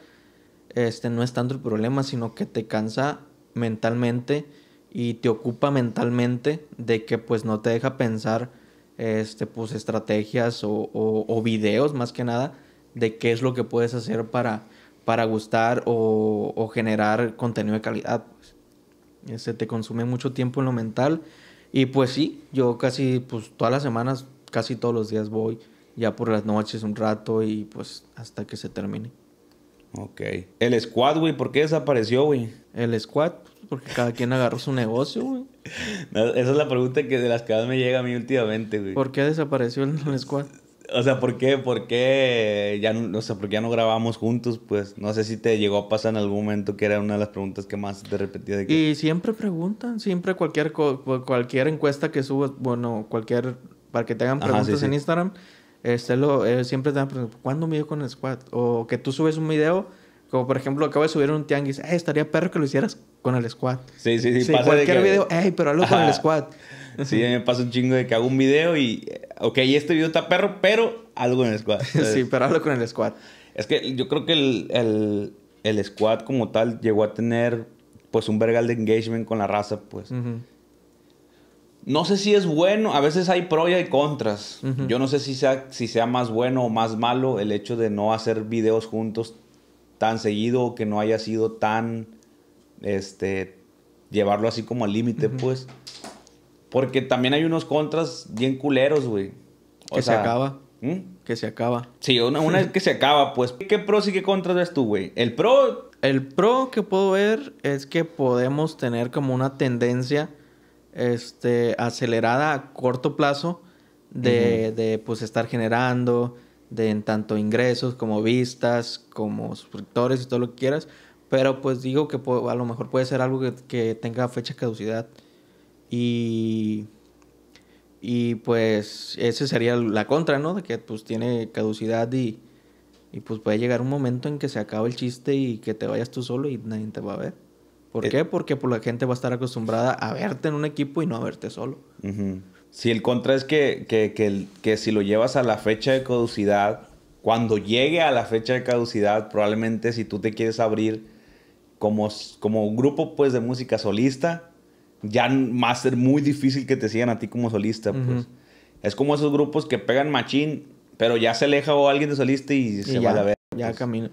este, no es tanto el problema, sino que te cansa mentalmente y te ocupa mentalmente de que pues no te deja pensar este, pues estrategias o, videos más que nada de qué es lo que puedes hacer para, para gustar o, generar contenido de calidad. Pues. Este, te consume mucho tiempo en lo mental y pues sí, yo casi, pues todas las semanas, casi todos los días voy, ya por las noches un rato y pues hasta que se termine. Ok. El squad, güey, ¿por qué desapareció, güey? El squad, porque cada quien agarró su negocio, güey. (laughs) esa es la pregunta que de las que más me llega a mí últimamente, güey. ¿Por qué desapareció el squad? O sea, ¿por qué? ¿Por qué ya no, o sea, porque ya no grabamos juntos? Pues no sé si te llegó a pasar en algún momento que era una de las preguntas que más te repetía. De que... Y siempre preguntan, siempre cualquier, cualquier encuesta que subas, bueno, cualquier, para que te hagan preguntas en Instagram, este lo, eh, siempre te dan preguntas, ¿cuándo mido con el squad? O que tú subes un video. Como por ejemplo, acabo de subir un tianguis. Eh, estaría perro que lo hicieras con el squad. Sí, sí, sí. sí cualquier video, eh, pero hazlo con el squad. Sí, me pasa un chingo de que hago un video y ok, este video está perro, pero algo en el squad. (laughs) sí, eh, pero algo con el squad. Es que yo creo que el, el, squad como tal llegó a tener pues un vergal de engagement con la raza, pues. No sé si es bueno, a veces hay pro y hay contras. Yo no sé si sea, si sea más bueno o más malo el hecho de no hacer videos juntos tan seguido o que no haya sido tan, este, llevarlo así como al límite, pues. Porque también hay unos contras bien culeros, güey. que se acaba. ¿Mm? Que se acaba. Sí, una, una vez que se acaba, pues. ¿Qué pros y qué contras ves tú, güey? El pro. El pro que puedo ver es que podemos tener como una tendencia este, acelerada a corto plazo de, de pues estar generando, de tanto ingresos como vistas, como suscriptores y todo lo que quieras. Pero pues digo que a lo mejor puede ser algo que, tenga fecha de caducidad. Y, y pues Esa sería la contra, ¿no? De que pues tiene caducidad y, y pues puede llegar un momento en que se acabe el chiste y que te vayas tú solo y nadie te va a ver. ¿Por eh, qué? Porque pues, la gente va a estar acostumbrada a verte en un equipo y no a verte solo. si Sí, el contra es que, que, si lo llevas a la fecha de caducidad, cuando llegue a la fecha de caducidad, probablemente si tú te quieres abrir como, como un grupo pues, de música solista, ya más ser muy difícil que te sigan a ti como solista, pues. Es como esos grupos que pegan machín, pero ya se aleja o alguien de solista y, se va a la ver. Ya pues.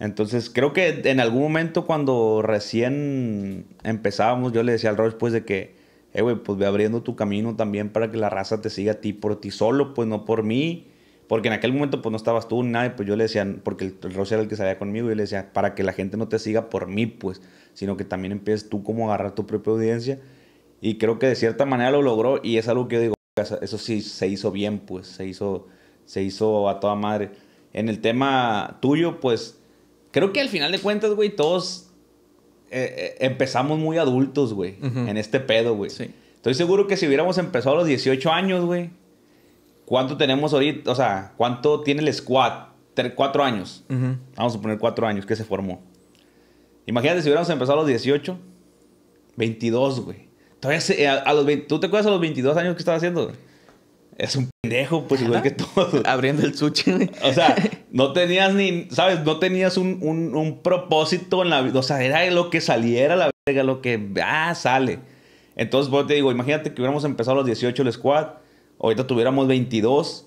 Entonces, creo que en algún momento cuando recién empezábamos, yo le decía al Roy, pues, de que, eh, güey, pues ve abriendo tu camino también para que la raza te siga a ti por ti solo, pues, no por mí. Porque en aquel momento, pues, no estabas tú ni nadie, pues, yo le decía, porque el, el era el que salía conmigo, y yo le decía, para que la gente no te siga por mí, pues, sino que también empieces tú como a agarrar tu propia audiencia. Y creo que de cierta manera lo logró y es algo que yo digo, eso sí se hizo bien, pues se hizo, se hizo a toda madre. En el tema tuyo, pues creo que al final de cuentas, güey, todos eh, eh, empezamos muy adultos, güey, en este pedo, güey. Estoy seguro que si hubiéramos empezado a los 18 años, güey, ¿cuánto tenemos ahorita? O sea, ¿cuánto tiene el squad? Cuatro años. Vamos a poner cuatro años que se formó. Imagínate si hubiéramos empezado a los 18, 22, güey. Eh, ¿Tú te acuerdas a los 22 años que estaba haciendo? Es un pendejo, pues igual que todo. (laughs) Abriendo el sushi. Güey. O sea, (laughs) no tenías ni, ¿sabes? No tenías un, propósito en la vida. O sea, era lo que saliera la verga, lo que, ah, sale. Entonces, vos pues, te digo, imagínate que hubiéramos empezado a los 18 el squad, ahorita tuviéramos 22.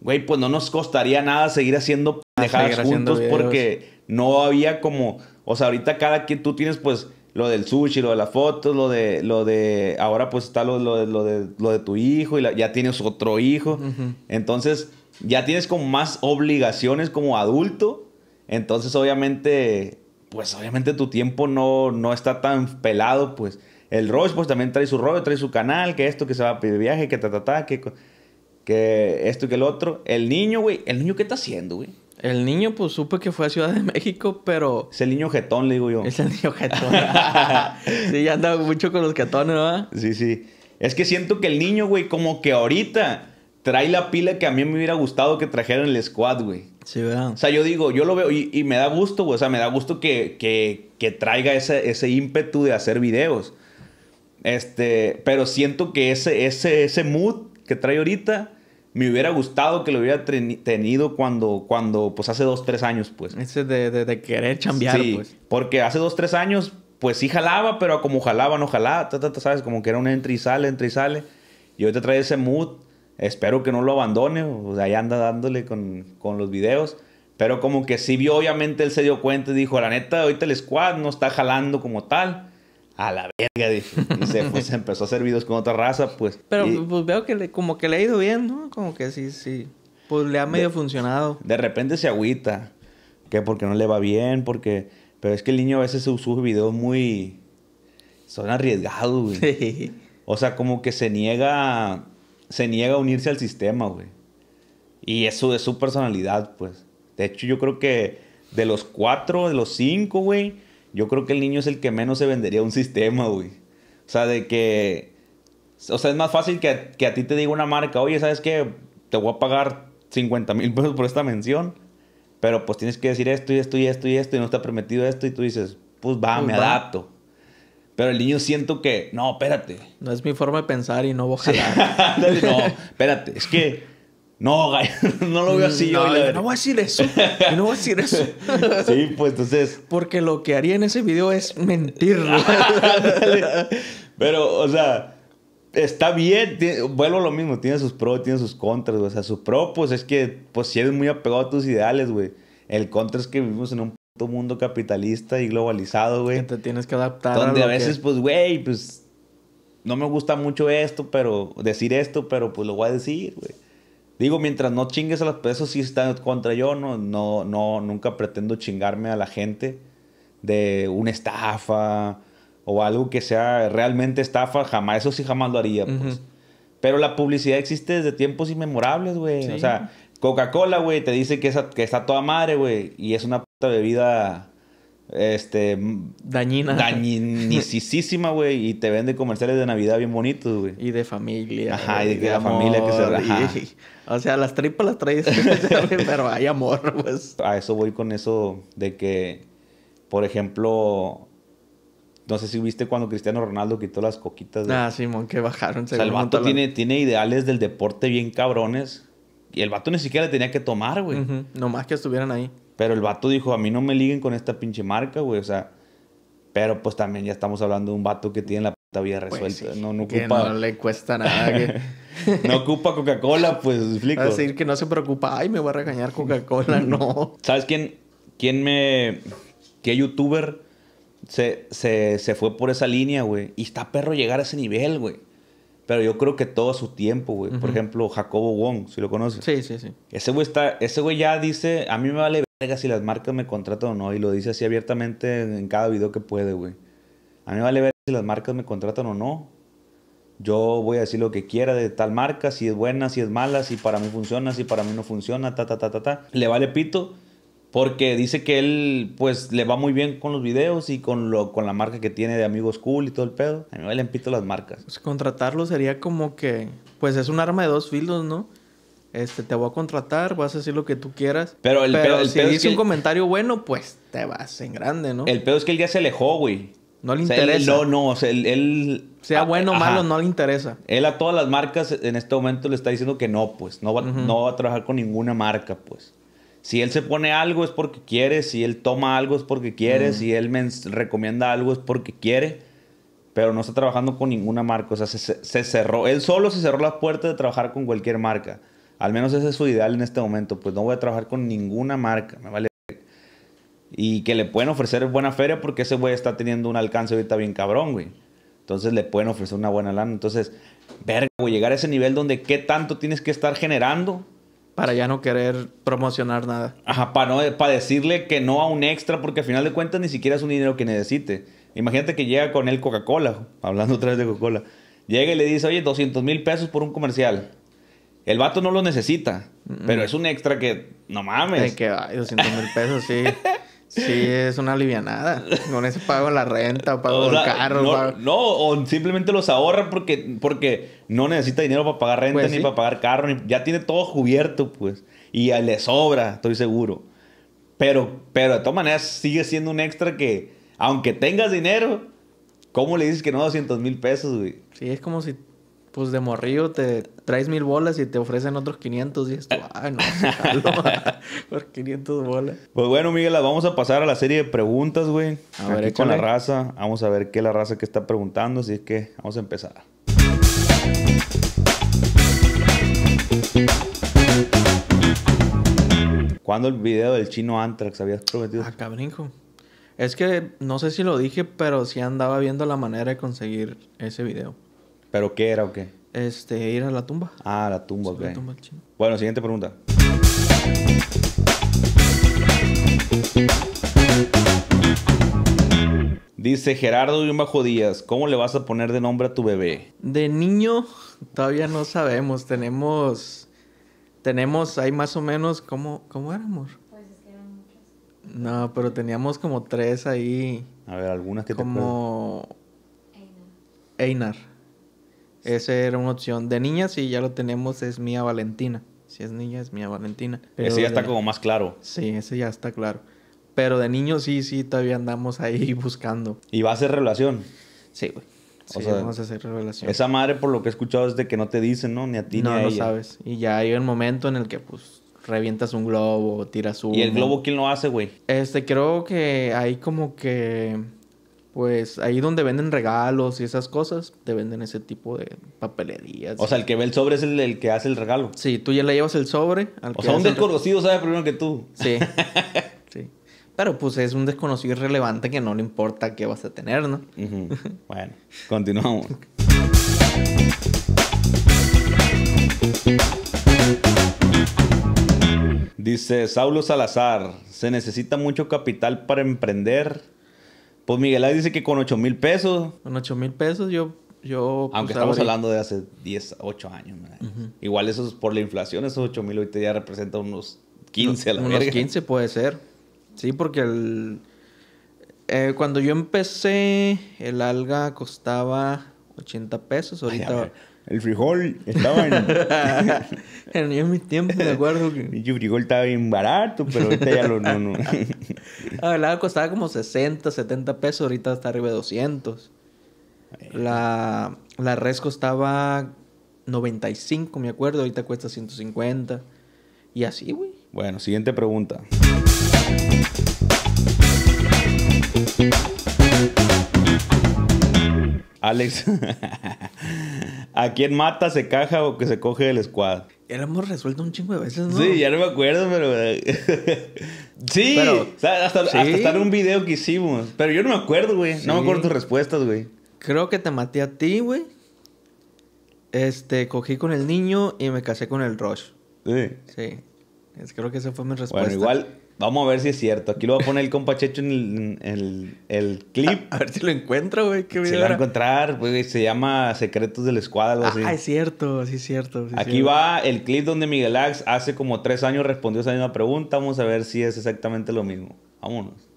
Güey, pues no nos costaría nada seguir haciendo ah, pendejadas juntos porque no había como o sea, ahorita cada quien tú tienes pues lo del sushi, lo de las fotos, lo de, lo de, ahora pues está lo, de, lo, de, lo de tu hijo y ya tienes otro hijo. Entonces, ya tienes como más obligaciones como adulto. Entonces, obviamente, pues obviamente tu tiempo no, no está tan pelado, pues. El Roche, pues también trae su rollo, trae su canal, que esto, que se va a pedir viaje, que ta, ta, ta, que, que esto y que el otro. El niño, güey, el niño, ¿qué está haciendo, güey? El niño, pues supe que fue a Ciudad de México, pero. Es el niño jetón, le digo yo. Es el niño (laughs) jetón. sí, ya andaba mucho con los jetones, ¿verdad? Sí, sí. Es que siento que el niño, güey, como que ahorita trae la pila que a mí me hubiera gustado que trajeran el squad, güey. Sí, ¿verdad? O sea, yo digo, yo lo veo y, me da gusto, güey. O sea, me da gusto que, traiga ese, ese ímpetu de hacer videos. Este, pero siento que ese, ese, ese mood que trae ahorita me hubiera gustado que lo hubiera tenido cuando, cuando, pues hace dos, tres años, pues. Ese de, querer chambear, pues. Porque hace dos, tres años, pues sí jalaba, pero como jalaba, no jalaba, ¿sabes? Como que era un entre y sale, entre y sale. Y hoy te trae ese mood. Espero que no lo abandone, sea, ahí anda dándole con, con los videos. Pero como que sí vio, obviamente él se dio cuenta y dijo, la neta, ahorita el squad no está jalando como tal a la verga, Y se, empezó a hacer videos con otra raza, pues. Pero pues veo que como que le ha ido bien, ¿no? Como que sí, sí. Pues le ha medio funcionado. De repente se agüita. Que porque no le va bien, porque... Pero es que el niño a veces sube videos muy... Son arriesgados, güey. O sea, como que se niega... Se niega a unirse al sistema, güey. Y eso es su personalidad, pues. De hecho, yo creo que de los cuatro, de los cinco, güey yo creo que el niño es el que menos se vendería un sistema, güey. O sea, de que... O sea, es más fácil que a, que a ti te diga una marca, oye, ¿sabes qué? Te voy a pagar 50 mil pesos por esta mención, pero pues tienes que decir esto y esto y esto y esto y no está permitido esto y tú dices, pues va, pues me adapto. Pero el niño siento que, no, espérate. No es mi forma de pensar y no voy a (laughs) no, espérate, es que, no, (laughs) no lo voy a decir yo. no voy a decir eso. no voy a decir eso. (laughs) sí, pues entonces. Porque lo que haría en ese video es mentir. (laughs) Pero, o sea, está bien. vuelvo a lo mismo. Tiene sus pros, tiene sus contras, O sea, su pro, pues es que, pues si eres muy apegado a tus ideales, güey. El contra es que vivimos en un mundo capitalista y globalizado, güey. Que te tienes que adaptar. Donde a, veces, pues, güey, pues no me gusta mucho esto, pero decir esto, pero pues lo voy a decir, güey. Digo, mientras no chingues a los pesos, sí están contra yo, no, no, no, nunca pretendo chingarme a la gente de una estafa o algo que sea realmente estafa, jamás, eso sí jamás lo haría, pues. Pero la publicidad existe desde tiempos inmemorables, güey. O sea, Coca-Cola, güey, te dice que, que está toda madre, güey, y es una puta bebida este dañina dañinisísima güey y te vende comerciales de navidad bien bonitos güey y de familia ajá y de, la familia que se ajá. (laughs) o sea las tripas las traes (laughs) pero hay amor pues a eso voy con eso de que por ejemplo no sé si viste cuando Cristiano Ronaldo quitó las coquitas de... ah Simón que bajaron o sea el vato tiene ideales del deporte bien cabrones y el vato ni siquiera le tenía que tomar güey nomás que estuvieran ahí pero el vato dijo, a mí no me liguen con esta pinche marca, güey. O sea, pero pues también ya estamos hablando de un vato que tiene la puta vida pues resuelta. no, no no le cuesta nada. (laughs) no ocupa Coca-Cola, pues explico. decir que no se preocupa. Ay, me voy a regañar Coca-Cola, (laughs) no. ¿Sabes quién, quién me. qué youtuber se, fue por esa línea, güey? Y está perro llegar a ese nivel, güey. Pero yo creo que todo su tiempo, güey. Por ejemplo, Jacobo Wong, si lo conoces. Sí, sí, sí. Ese güey está. Ese güey ya dice, a mí me vale si las marcas me contratan o no. Y lo dice así abiertamente en cada video que puede, güey. A mí vale ver si las marcas me contratan o no. Yo voy a decir lo que quiera de tal marca, si es buena, si es mala, si para mí funciona, si para mí no funciona, ta, ta, ta, ta, ta. Le vale pito porque dice que él, pues, le va muy bien con los videos y con, lo, con la marca que tiene de amigos cool y todo el pedo. A mí me valen pito las marcas. Pues, contratarlo sería como que, pues, es un arma de dos filos, ¿no? Este, te voy a contratar, vas a decir lo que tú quieras. Pero el, si dice un comentario bueno, pues te vas en grande, ¿no? El pedo es que él ya se alejó, güey. No le interesa. no, no, o sea, él, sea bueno o malo, no le interesa. Él a todas las marcas en este momento le está diciendo que no, pues. No va, no a trabajar con ninguna marca, pues. Si él se pone algo es porque quiere, si él toma algo es porque quiere, si él me recomienda algo es porque quiere, pero no está trabajando con ninguna marca. O sea, se, se cerró. Él solo se cerró las puertas de trabajar con cualquier marca. Al menos ese es su ideal en este momento. Pues no voy a trabajar con ninguna marca, me vale. Y que le pueden ofrecer buena feria porque ese güey está teniendo un alcance ahorita bien cabrón, güey. Entonces le pueden ofrecer una buena lana. Entonces, verga, güey, llegar a ese nivel donde qué tanto tienes que estar generando. Para ya no querer promocionar nada. Ajá, para, no, para decirle que no a un extra, porque al final de cuentas ni siquiera es un dinero que necesite. Imagínate que llega con él Coca-Cola, hablando otra vez de Coca-Cola. Llega y le dice, oye, 200 mil pesos por un comercial. El vato no lo necesita, pero es un extra que no mames. Hay que ay, 200 mil pesos, sí. Sí, es una alivianada. Con eso pago la renta, pago o pago el carro. No, no, o simplemente los ahorra porque, porque no necesita dinero para pagar renta, pues ni para pagar carro, ya tiene todo cubierto, pues. Y le sobra, estoy seguro. Pero, pero de todas maneras sigue siendo un extra que, aunque tengas dinero, ¿cómo le dices que no 200 mil pesos, güey? Sí, es como si pues de morrillo te traes mil bolas y te ofrecen otros 500 y esto, (laughs) no, (laughs) por 500 bolas. Pues bueno, Miguel, vamos a pasar a la serie de preguntas, güey. A ver, Aquí con la raza, vamos a ver qué es la raza que está preguntando, así que vamos a empezar. ¿Cuándo el video del chino Antrax habías prometido? Ah, cabrón. Es que no sé si lo dije, pero sí andaba viendo la manera de conseguir ese video. ¿Pero qué era o qué? Este, ir a la tumba. Ah, la tumba, ok. bueno, siguiente pregunta. Dice Gerardo y un bajo Díaz, ¿cómo le vas a poner de nombre a tu bebé? De niño todavía no sabemos, tenemos, tenemos ahí más o menos, ¿cómo, cómo amor? Pues es que eran No, pero teníamos como tres ahí. A ver, algunas que como... Como... Einar. Esa era una opción. De niña, sí, ya lo tenemos, es Mía Valentina. Si es niña, es Mía Valentina. ese ya está como más claro. Sí, ese ya está claro. Pero de niño, sí, sí, todavía andamos ahí (laughs) buscando. ¿Y va a ser relación? Sí, güey. o sea, vamos a hacer relación. Esa madre, por lo que he escuchado, es de que no te dicen, ¿no? Ni a ti no, ni a ella. No, sabes. Y ya hay un momento en el que, pues, revientas un globo, tiras un... ¿Y el globo quién lo hace, güey? Este, creo que hay como que pues ahí donde venden regalos y esas cosas, te venden ese tipo de papelerías. O sea, el que ve el sobre es el, que hace el regalo. Sí, tú ya le llevas el sobre. Al o sea, un desconocido sabe primero que tú. (laughs) Sí. Pero pues es un desconocido irrelevante que no le importa qué vas a tener, ¿no? (laughs) Bueno, continuamos. Dice Saulo Salazar, se necesita mucho capital para emprender pues Miguel Ángel dice que con 8 mil pesos. Con 8 mil pesos yo... yo pues, Aunque estamos hablando de hace 10, 8 años. Igual eso es por la inflación, esos 8 mil ahorita ya representa unos 15 a la Unos 15 puede ser. Sí, porque el... Eh, cuando yo empecé, el alga costaba 80 pesos. Ahorita, el frijol estaba en. (laughs) en mi tiempo, me acuerdo que. El (laughs) frijol estaba bien barato, pero ahorita ya lo. No, no. (laughs) ah, la costaba como 60, 70 pesos, ahorita está arriba de 200. La, la res costaba 95, me acuerdo, ahorita cuesta 150. Y así, güey. Bueno, siguiente pregunta. Alex, (laughs) ¿a quién mata, se caja o que se coge el squad? Ya lo hemos resuelto un chingo de veces, ¿no? Sí, ya no me acuerdo, pero. Eh, (laughs) sí, hasta, en un video que hicimos. Pero yo no me acuerdo, güey. No me acuerdo tus respuestas, güey. Creo que te maté a ti, güey. Este, cogí con el niño y me casé con el Rush. Sí. Sí. Creo que esa fue mi respuesta. Bueno, igual, vamos a ver si es cierto. Aquí lo va a poner el compachecho en el, clip. (laughs) A, ver si lo encuentro, güey. Si lo va a encontrar, güey. Se llama Secretos del Escuadra, Ah, es cierto, sí es cierto. Aquí va el clip donde Miguel Ax hace como tres años respondió esa misma pregunta. Vamos a ver si es exactamente lo mismo. Vámonos.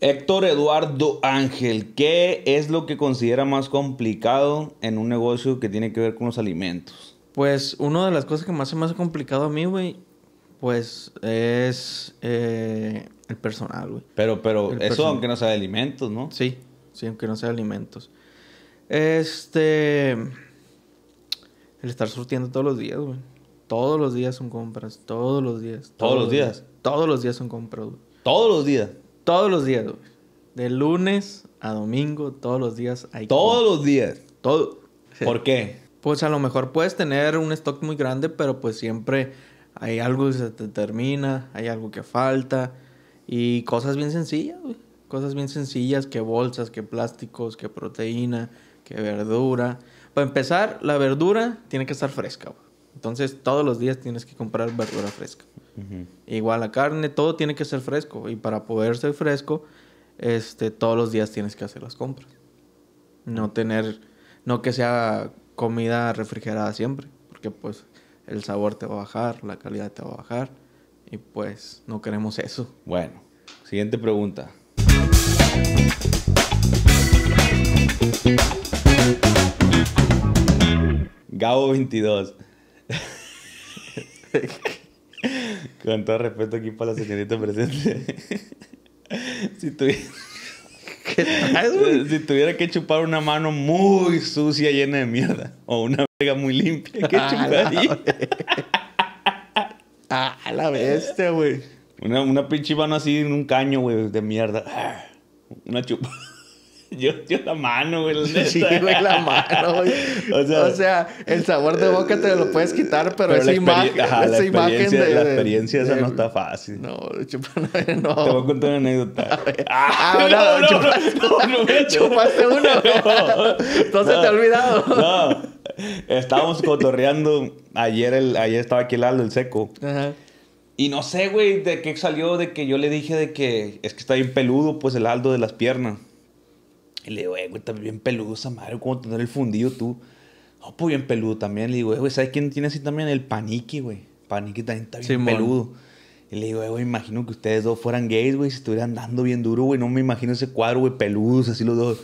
Héctor Eduardo Ángel, ¿qué es lo que considera más complicado en un negocio que tiene que ver con los alimentos? Pues una de las cosas que más me hace complicado a mí, güey, pues es eh, el personal, güey. Pero, pero, eso aunque no sea de alimentos, ¿no? Sí, sí, aunque no sea de alimentos. Este. El estar surtiendo todos los días, güey. Todos los días son compras, todos los días. ¿Todos, los días? Todos los días son compras, güey. ¿Todos los días? Todos los días, güey. De lunes a domingo, todos los días hay. Todos los días. Todo. ¿Por qué? Pues a lo mejor puedes tener un stock muy grande, pero pues siempre hay algo que se te termina, hay algo que falta. Y cosas bien sencillas, güey. Cosas bien sencillas, que bolsas, que plásticos, que proteína, que verdura. Para empezar, la verdura tiene que estar fresca, güey. Entonces todos los días tienes que comprar verdura fresca. Igual la carne, todo tiene que ser fresco. Y para poder ser fresco, este, todos los días tienes que hacer las compras. No tener, no que sea comida refrigerada siempre, porque pues el sabor te va a bajar, la calidad te va a bajar. Y pues no queremos eso. Bueno, siguiente pregunta. Gabo 22. (laughs) Con todo respeto aquí para la señorita presente. (laughs) si tuviera... (laughs) ¿Qué tal, (laughs) si tuviera que chupar una mano muy sucia llena de mierda o una vega muy limpia, ¿qué chuparía? Ah, la bestia, güey. Una, una pinche mano así en un caño, güey, de mierda. Ah, una chupa. (laughs) Yo, yo la mano, güey. (laughs) sí, güey, la mano, (laughs) O sea, el sabor de boca te lo puedes quitar, pero, esa imagen, esa la imagen de, La experiencia esa no está fácil. No, chupame, no. Te voy a contar una anécdota. Ah, ah, no, no, no, chupaste, uno. Entonces te he olvidado. No, estábamos cotorreando. Ayer, el, ayer estaba aquí el Aldo, el seco. Ajá. Y no sé, güey, de qué salió, de que yo le dije de que es que está bien peludo, pues el Aldo de las piernas. Y le digo, eh, güey, también bien peludo esa madre, ¿cómo tener el fundido tú? No, pues bien peludo también. Le digo, eh, güey, ¿sabes quién tiene así también? El paniqui, güey. Paniqui también está bien peludo. Y le digo, eh, güey, imagino que ustedes dos fueran gays, güey, si estuvieran dando bien duro, güey. No me imagino ese cuadro, güey, peludos, así los dos.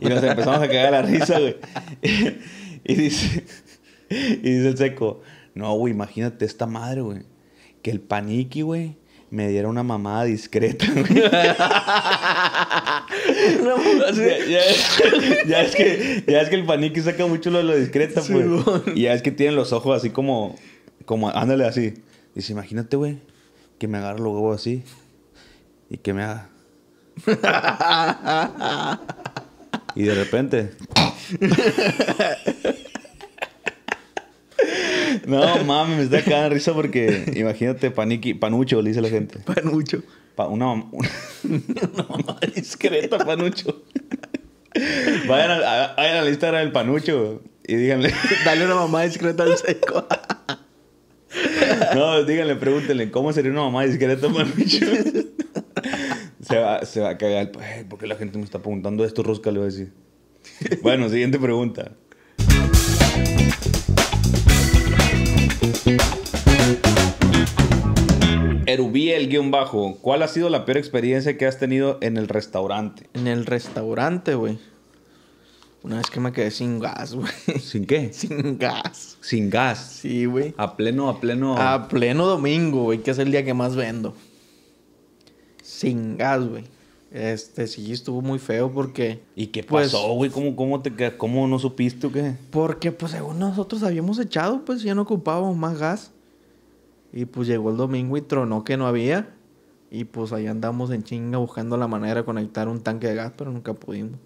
Y nos empezamos a cagar la risa, güey. (laughs) y dice, y dice el seco, no, güey, imagínate esta madre, güey. Que el paniqui, güey, me diera una mamada discreta, güey. (laughs) (laughs) ya, es que, ya es que el panique saca mucho lo de discreta, pues. Y ya es que tienen los ojos así como, como, ándale así. Dice, imagínate, güey, que me agarro los huevos así y que me haga. (laughs) y de repente. (laughs) No, mami, me está cagando risa porque imagínate paniqui... Panucho, le dice la gente. Panucho. (laughs) una, mamá discreta, Panucho. Vayan, a, vayan al Instagram del Panucho y díganle. (laughs) Dale una mamá discreta al seco. No, díganle, pregúntenle, ¿cómo sería una mamá discreta, Panucho? Se va, se va a cagar. Pues, qué la gente me está preguntando esto? Rosca le voy a decir. Bueno, siguiente pregunta. el guión bajo ¿cuál ha sido la peor experiencia que has tenido en el restaurante? En el restaurante, güey. Una vez que me quedé sin gas, (laughs) güey. ¿Sin qué? Sin gas. Sin gas. Sí, güey. A pleno, a pleno. A pleno domingo, güey, que es el día que más vendo. Sin gas, güey. Este, sí, estuvo muy feo porque. ¿Y qué pues, pasó, güey? ¿Cómo, cómo, ¿Cómo no supiste o qué? Porque, pues, según nosotros habíamos echado, pues ya no ocupábamos más gas. Y pues llegó el domingo y tronó que no había. Y pues ahí andamos en chinga buscando la manera de conectar un tanque de gas, pero nunca pudimos.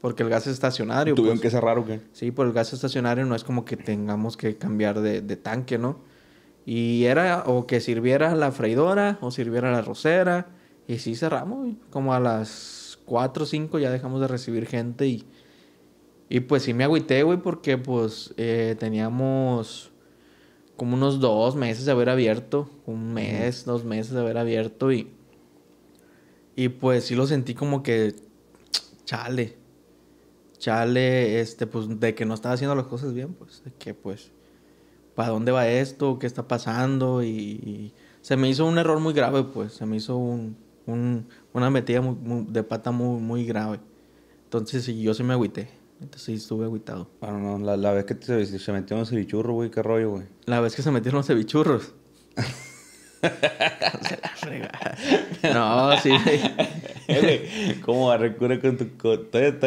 Porque el gas estacionario. ¿Tuvieron pues. que cerrar o qué? Sí, por pues, el gas estacionario no es como que tengamos que cambiar de, tanque, ¿no? Y era o que sirviera la freidora o sirviera la rosera Y sí cerramos. como a las 4 o 5 ya dejamos de recibir gente. Y, y pues sí me agüité, güey, porque pues eh, teníamos como unos dos meses de haber abierto, un mes, dos meses de haber abierto y, y pues sí lo sentí como que, chale, chale, este, pues de que no estaba haciendo las cosas bien, pues de que pues, ¿para dónde va esto? ¿Qué está pasando? Y, se me hizo un error muy grave, pues, se me hizo un, una metida muy, de pata muy, grave. Entonces yo sí me agüité. Entonces sí, estuve agüitado. Bueno, no, la, la vez que te, se metieron los cevichurros, güey, qué rollo, güey. La vez que se metieron los cevichurros. (laughs) no, sí, güey. (laughs) ¿Cómo va recurre con tu. Co todavía,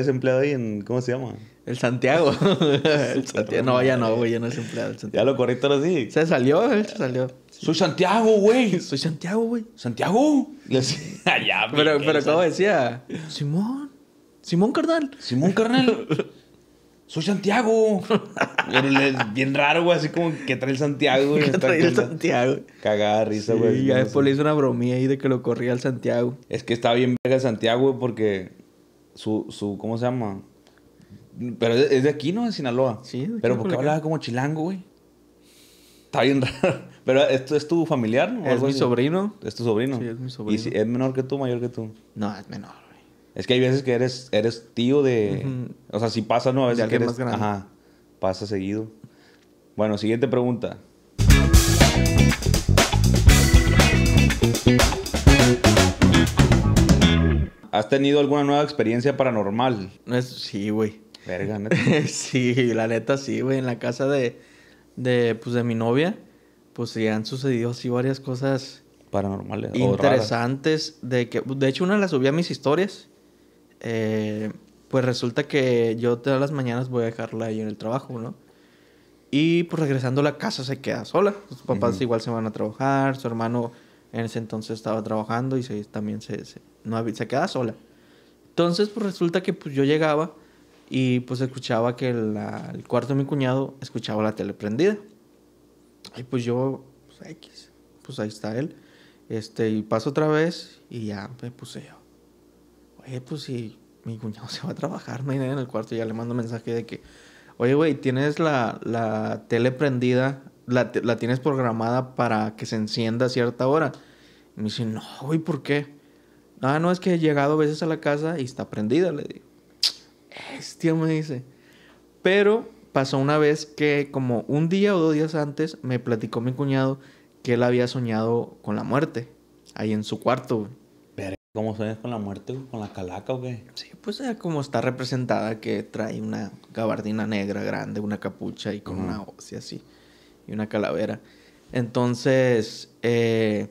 es empleado ahí en. ¿Cómo se llama? (laughs) El Santiago. el Santiago. No, ya no, güey, ya no es empleado. Ya lo correcto así. Se salió, él eh, se salió. Soy Santiago, güey. Soy Santiago, güey. ¿Santiago? Allá, ah, pero, pero, ¿cómo decía? Simón. Simón Carnal. Simón Carnal. (laughs) Soy Santiago. Bien raro, güey, así como que trae el Santiago. Güey, (laughs) trae el Santiago. Cagada risa, güey. Y ya después le hizo una bromía ahí de que lo corría al Santiago. Es que estaba bien verga el Santiago, güey, porque su, su, ¿cómo se llama? Pero es de aquí, ¿no? De Sinaloa. Sí. Pero porque hablaba como chilango, güey. Está bien (laughs) raro. Pero esto es tu familiar, ¿no? Es mi sobrino. Es tu sobrino. Sí, es mi sobrino. ¿Y es menor que tú, mayor que tú? No, es menor. Es que hay veces que eres, eres tío de. O sea, si pasa, ¿no? A veces que eres. Ajá. Pasa seguido. Bueno, siguiente pregunta. ¿Has tenido alguna nueva experiencia paranormal? Es, sí, güey. Verga, (laughs) neta. sí, la neta sí, güey. En la casa de, de, pues, de mi novia, pues sí han sucedido así varias cosas. Paranormales. Interesantes. De, que, de hecho, una la subí a mis historias. Eh, pues resulta que yo todas las mañanas voy a dejarla ahí en el trabajo, ¿no? Y pues regresando a la casa se queda sola. Sus papás igual se van a trabajar, su hermano en ese entonces estaba trabajando y se, también se, no, se queda sola. Entonces pues resulta que pues, yo llegaba y pues escuchaba que el cuarto de mi cuñado escuchaba la tele prendida. Y pues yo, pues X, pues ahí está él. Este, y paso otra vez y ya me puse yo oye, eh, pues si mi cuñado (laughs) se va a trabajar, no hay en el cuarto, ya le mando mensaje de que, oye, güey, tienes la, tele prendida, la, tienes programada para que se encienda a cierta hora. Y me dice, no, güey, ¿por qué? Ah, no, es que he llegado a veces a la casa y está prendida, le digo. tío me dice. Pero pasó una vez que como un día o dos días antes me platicó mi cuñado que él había soñado con la muerte, ahí en su cuarto, ¿Cómo sueñas con la muerte? ¿Con la calaca o qué? Sí, pues eh, como está representada que trae una gabardina negra grande, una capucha y con una hoz así, y una calavera. Entonces, eh,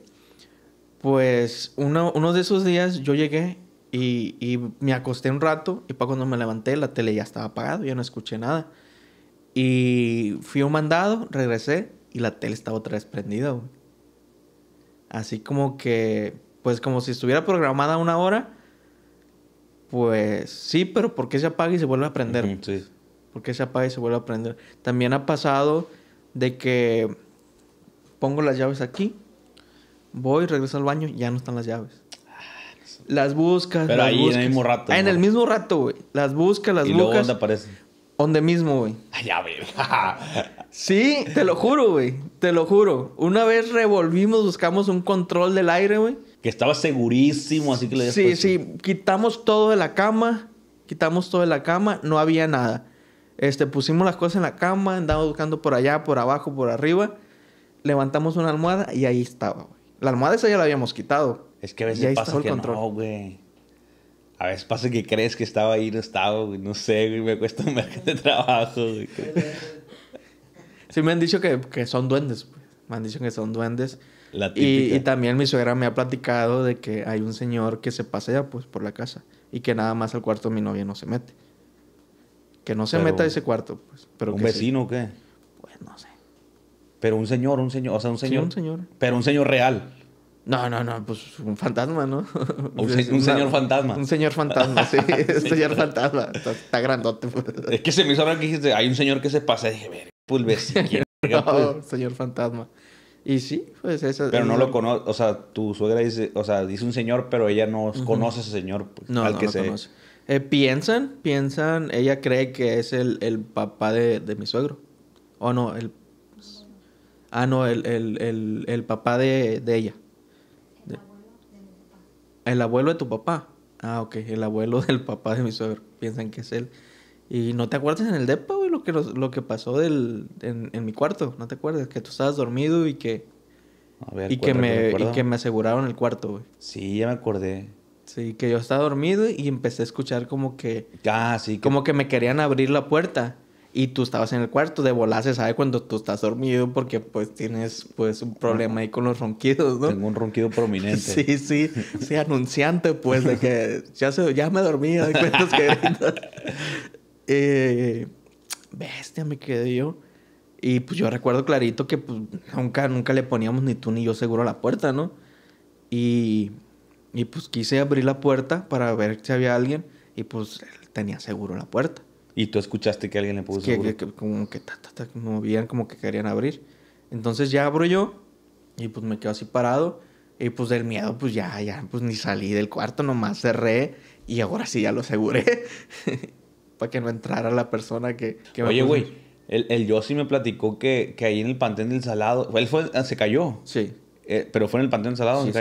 pues uno, de esos días yo llegué y, me acosté un rato y para cuando me levanté la tele ya estaba apagada, ya no escuché nada. Y fui a un mandado, regresé y la tele estaba otra vez prendida, Así como que pues como si estuviera programada una hora, pues sí, pero ¿por qué se apaga y se vuelve a prender? sí. ¿Por qué se apaga y se vuelve a prender? También ha pasado de que pongo las llaves aquí, voy, regreso al baño, ya no están las llaves. Las buscas. Pero ahí en el mismo rato. Ah, en el mismo rato, güey. Las buscas, las buscas. ¿Y dónde aparece? Donde mismo, güey. Ah, ya, güey. (laughs) sí, te lo juro, güey. Te lo juro. Una vez revolvimos, buscamos un control del aire, güey que estaba segurísimo, así que le Sí, pues sí, quitamos todo de la cama, quitamos todo de la cama, no había nada. Este, pusimos las cosas en la cama, andamos buscando por allá, por abajo, por arriba. Levantamos una almohada y ahí estaba, La almohada esa ya la habíamos quitado. Es que a veces pasa que control. no, güey. A veces pasa que crees que estaba ahí, no estaba, güey. No sé, güey, me cuesta un de trabajo, güey. Sí me han dicho que, que son duendes, güey. Me han dicho que son duendes y, también mi suegra me ha platicado de que hay un señor que se pasea pues por la casa y que nada más al cuarto de mi novia no se mete. Que no se meta a ese cuarto, pues. Pero ¿Un vecino o qué? Pues no sé. Pero un señor, un señor, o sea, un señor. Pero un señor real. No, no, no, pues un fantasma, ¿no? (laughs) Un, señor fantasma. Un señor fantasma, sí. (laughs) un señor fantasma. Está, grandote. Pues. Es que se me hizo que dijiste, hay un señor que se pasa. Dije, ver, pues (laughs) no, pues?". señor fantasma. Y sí, pues eso. Pero no lo conoce, o sea, tu suegra dice, o sea, dice un señor, pero ella no conoce a ese señor pues, no, al que se... conoce. Eh, piensan, piensan, ella cree que es el, papá de, mi suegro. O no, el. Ah, no, el, el, el papá de, de ella. El abuelo de tu papá. Ah, ok, el abuelo (laughs) del papá de mi suegro. Piensan que es él. ¿Y no te acuerdas en el DEPA, lo que, lo que pasó del, en, mi cuarto, ¿no te acuerdas? Que tú estabas dormido y que. A ver, y, que me, y que me aseguraron el cuarto, güey. Sí, ya me acordé. Sí, que yo estaba dormido y empecé a escuchar como que. Ah, sí. Como que me querían abrir la puerta y tú estabas en el cuarto. De volar se sabe cuando tú estás dormido porque pues tienes pues un problema ahí con los ronquidos, ¿no? Tengo un ronquido prominente. (laughs) sí, sí, sí, anunciante pues de que ya, se, ya me dormí, de que... (laughs) (laughs) eh, bestia, me quedé yo. Y pues yo recuerdo clarito que pues, nunca, nunca le poníamos ni tú ni yo seguro a la puerta, ¿no? Y, pues quise abrir la puerta para ver si había alguien y pues tenía seguro la puerta. ¿Y tú escuchaste que alguien le puso que, Que, como que ta, movían como que querían abrir. Entonces ya abro yo y pues me quedo así parado. Y pues del miedo, pues ya, ya, pues ni salí del cuarto, nomás cerré y ahora sí ya lo aseguré. (laughs) que no entrara la persona que, Oye, güey, el, el Yossi me platicó que, que ahí en el Panteón del Salado, él fue, ah, se cayó. Sí. Eh, pero fue en el Panteón del Salado sí,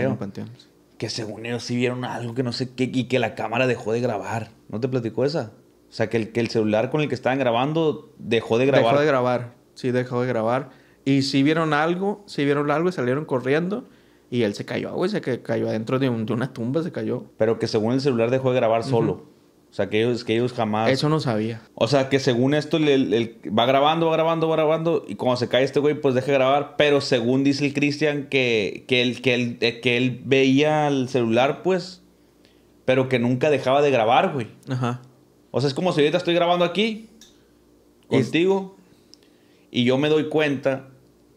Que según ellos sí vieron algo que no sé qué y que la cámara dejó de grabar. ¿No te platicó esa? O sea, que el, que el celular con el que estaban grabando dejó de grabar. Dejó de grabar, sí, dejó de grabar. Y sí vieron algo, si vieron algo y salieron corriendo. Y él se cayó, güey, se cayó adentro de, una tumba, se cayó. Pero que según el celular dejó de grabar solo. O sea, que ellos, jamás. Eso no sabía. O sea, que según esto, va grabando, va grabando, va grabando. Y cuando se cae este güey, pues deja grabar. Pero según dice el Cristian, que, que, él, que, eh, que él veía el celular, pues. Pero que nunca dejaba de grabar, güey. Ajá. O sea, es como si ahorita estoy grabando aquí. Contigo. Y, yo me doy cuenta.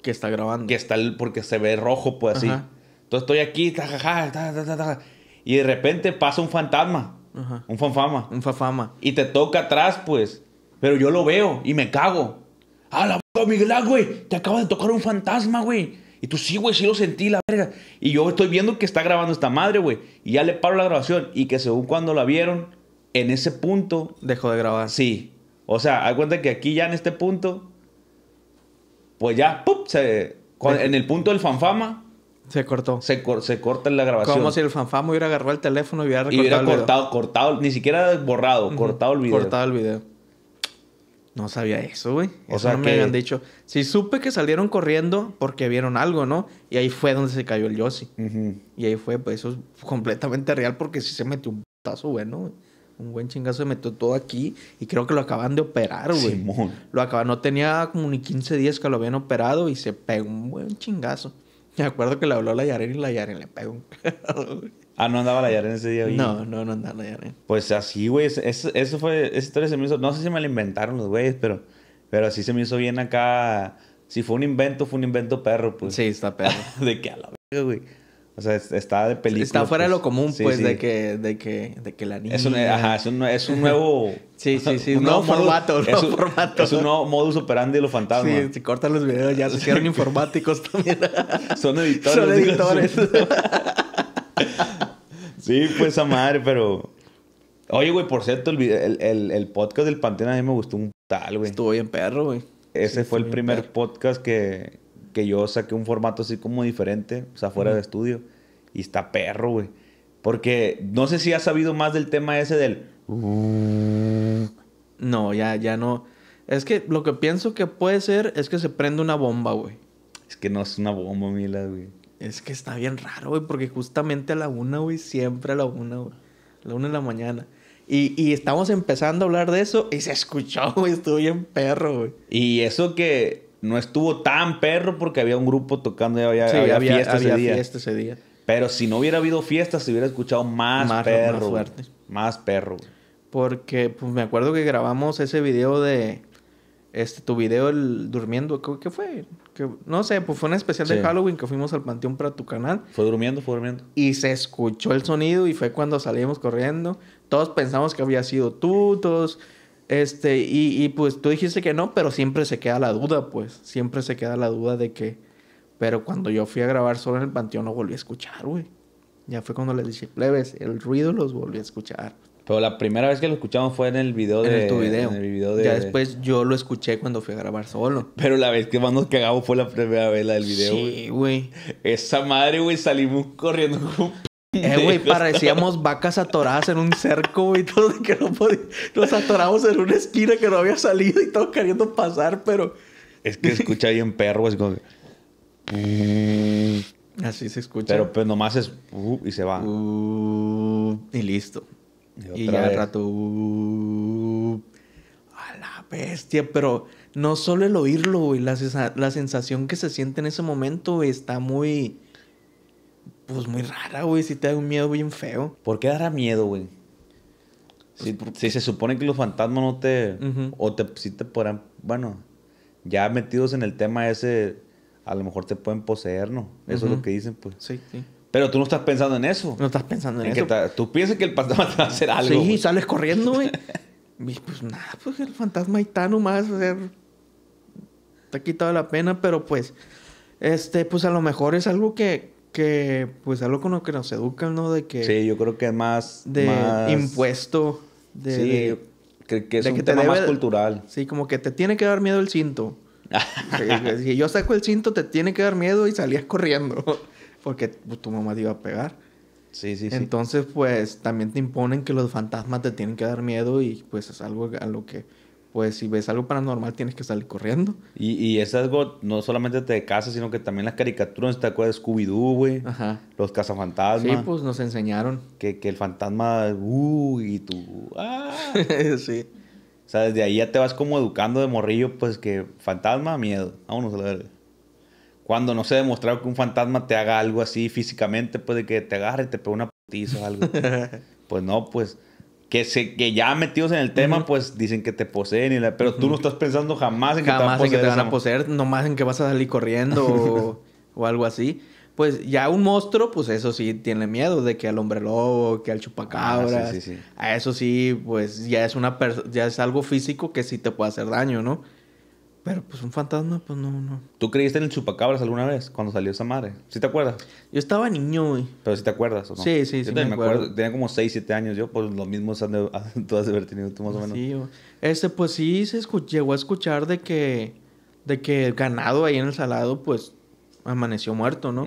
Que está grabando. Que está. Porque se ve rojo, pues así. Entonces estoy aquí, y de repente pasa un fantasma. Un fanfama. Un fanfama. Y te toca atrás, pues. Pero yo lo veo y me cago. ¡Ah, la puta, Miguel, güey! Te acaba de tocar un fantasma, güey. Y tú, sí, güey, sí lo sentí, la verga. Y yo estoy viendo que está grabando esta madre, güey. Y ya le paro la grabación. Y que según cuando la vieron, en ese punto. Dejó de grabar. Sí. O sea, hay cuenta que aquí ya en este punto. Pues ya, ¡pup! en el punto del fanfama se cortó. Se, cor se corta la grabación. Como si el fanfamo hubiera agarrado el teléfono y hubiera recortado. Y hubiera cortado, cortado, ni siquiera borrado, cortado el video. Cortado el video. No sabía eso, güey. O sea, no me habían dicho. si supe que salieron corriendo porque vieron algo, ¿no? Y ahí fue donde se cayó el Yossi. Y ahí fue, pues eso es completamente real porque sí se metió un putazo bueno, güey. Un buen chingazo se metió todo aquí y creo que lo acaban de operar, güey. Lo acaban, no tenía como ni 15 días que lo habían operado y se pegó un buen chingazo. Me acuerdo que le habló a la Yaren y la Yaren le pegó un Ah, no andaba la Yaren ese día. Güey? No, no, no andaba la Yaren. Pues así, güey. Eso, fue. Esa historia se me hizo. No sé si me la inventaron los güeyes, pero. Pero así se me hizo bien acá. Si fue un invento, fue un invento perro, pues. Sí, está perro. (laughs) de que a la verga, güey. O sea, está de película. Está fuera de lo pues. común, pues, De, que, de, que, de que la niña... Es un, ajá, es un, nuevo... (laughs) sí, sí, sí. (laughs) Un nuevo, formato, es un, formato. Es un nuevo modus operandi de los fantasmas. Sí, si cortan los videos, ya se hicieron informáticos también. (laughs) Son editores. Son editores. sí, pues, a madre, pero... Oye, güey, por cierto, el, el, el, podcast del Panteón a mí me gustó un tal, güey. Estuvo bien perro, güey. Ese fue el primer podcast que, que yo saqué un formato así como diferente, o sea, fuera de estudio. Y está perro, güey. Porque no sé si has sabido más del tema ese del... Uh". No, ya, ya no. Es que lo que pienso que puede ser es que se prende una bomba, güey. Es que no es una bomba, Mila, güey. Es que está bien raro, güey, porque justamente a la una, güey, siempre a la una, güey. A la una de la mañana. Y, y, estamos empezando a hablar de eso y se escuchó, güey, estuvo bien perro, güey. Y eso que no estuvo tan perro porque había un grupo tocando y había, ese día. Pero si no hubiera habido fiestas, se hubiera escuchado más, perro. Más, perro. Porque pues, me acuerdo que grabamos ese video de. Este, tu video el, durmiendo, ¿qué, fue? no sé, pues fue un especial de Halloween que fuimos al panteón para tu canal. Fue durmiendo, fue durmiendo. Y se escuchó el sonido y fue cuando salimos corriendo. Todos pensamos que había sido tú, todos este, y, pues tú dijiste que no, pero siempre se queda la duda, pues. Siempre se queda la duda de que. Pero cuando yo fui a grabar solo en el panteón, no volví a escuchar, güey. Ya fue cuando les dije, plebes, el ruido los volví a escuchar. Pero la primera vez que lo escuchamos fue en el video de. En el tu video. de, ya después yo lo escuché cuando fui a grabar solo. Pero la vez que más nos cagamos fue la primera vez del video. Sí, güey. Esa madre, güey, salimos corriendo como eh, güey, parecíamos vacas atoradas en un cerco, y todo que no podíamos. Nos atoramos en una esquina que no había salido y todo queriendo pasar, pero. Es que escucha ahí un perro, es como. Así se escucha. Pero pues nomás es. Uh, y se va. Uh, y listo. Y, ya rato. Uh, a la bestia, pero no solo el oírlo, güey. La, sensación que se siente en ese momento, está muy pues muy rara, güey. Si te da un miedo bien feo. ¿Por qué dará miedo, güey? Si, pues, se supone que los fantasmas no te. O te, si te podrán. Bueno, ya metidos en el tema ese, a lo mejor te pueden poseer, ¿no? Eso es lo que dicen, pues. Sí, sí. Pero tú no estás pensando en eso. No estás pensando en, eso. tú piensas que el fantasma te va a hacer algo. Sí, sales corriendo, güey. (laughs) pues nada, pues el fantasma ahí está nomás. O te ha quitado la pena, pero pues. Este, pues a lo mejor es algo que, que, pues algo con lo que nos educan, ¿no? De que... Sí, yo creo que es más... De impuesto. sí, que, es un tema más cultural. Sí, como que te tiene que dar miedo el cinto. (laughs) si, yo saco el cinto, te tiene que dar miedo y salías corriendo. (laughs) Porque tu mamá te iba a pegar. Sí, sí, sí. Entonces, pues, también te imponen que los fantasmas te tienen que dar miedo y, pues, es algo a lo que pues si ves algo paranormal tienes que salir corriendo. Y, y es algo, no solamente te casa, sino que también las caricaturas, ¿te acuerdas de Scooby-Doo, güey? Ajá. Los cazafantasmas. Sí, pues nos enseñaron. Que, que el fantasma, uh, y tú, ah. (laughs) sí. O sea, desde ahí ya te vas como educando de morrillo, pues que fantasma, miedo. Vámonos a ver. Cuando no se ha demostrado que un fantasma te haga algo así físicamente, pues de que te agarre y te pegue una putiza o algo. (laughs) pues no, pues que, se, que ya metidos en el tema, pues dicen que te poseen, y la, pero tú no estás pensando jamás en que te van a poseer. En que te van a poseer, nomás en que vas a salir corriendo o, (laughs) o, algo así. Pues ya un monstruo, pues eso sí tiene miedo de que al hombre lobo, que al chupacabra. Ah, a eso sí, pues ya es una ya es algo físico que sí te puede hacer daño, ¿no? Pero pues un fantasma, pues no, no. ¿Tú creíste en el chupacabras alguna vez cuando salió esa madre? ¿Sí te acuerdas? Yo estaba niño, güey. Pero sí te acuerdas, ¿o no? Sí, sí, sí. Me acuerdo. Tenía como 6, 7 años yo, pues lo mismo (laughs) tú has de haber tenido tú más o menos. Sí, Este, pues sí se llegó a escuchar de que, de que el ganado ahí en el salado, pues amaneció muerto, ¿no?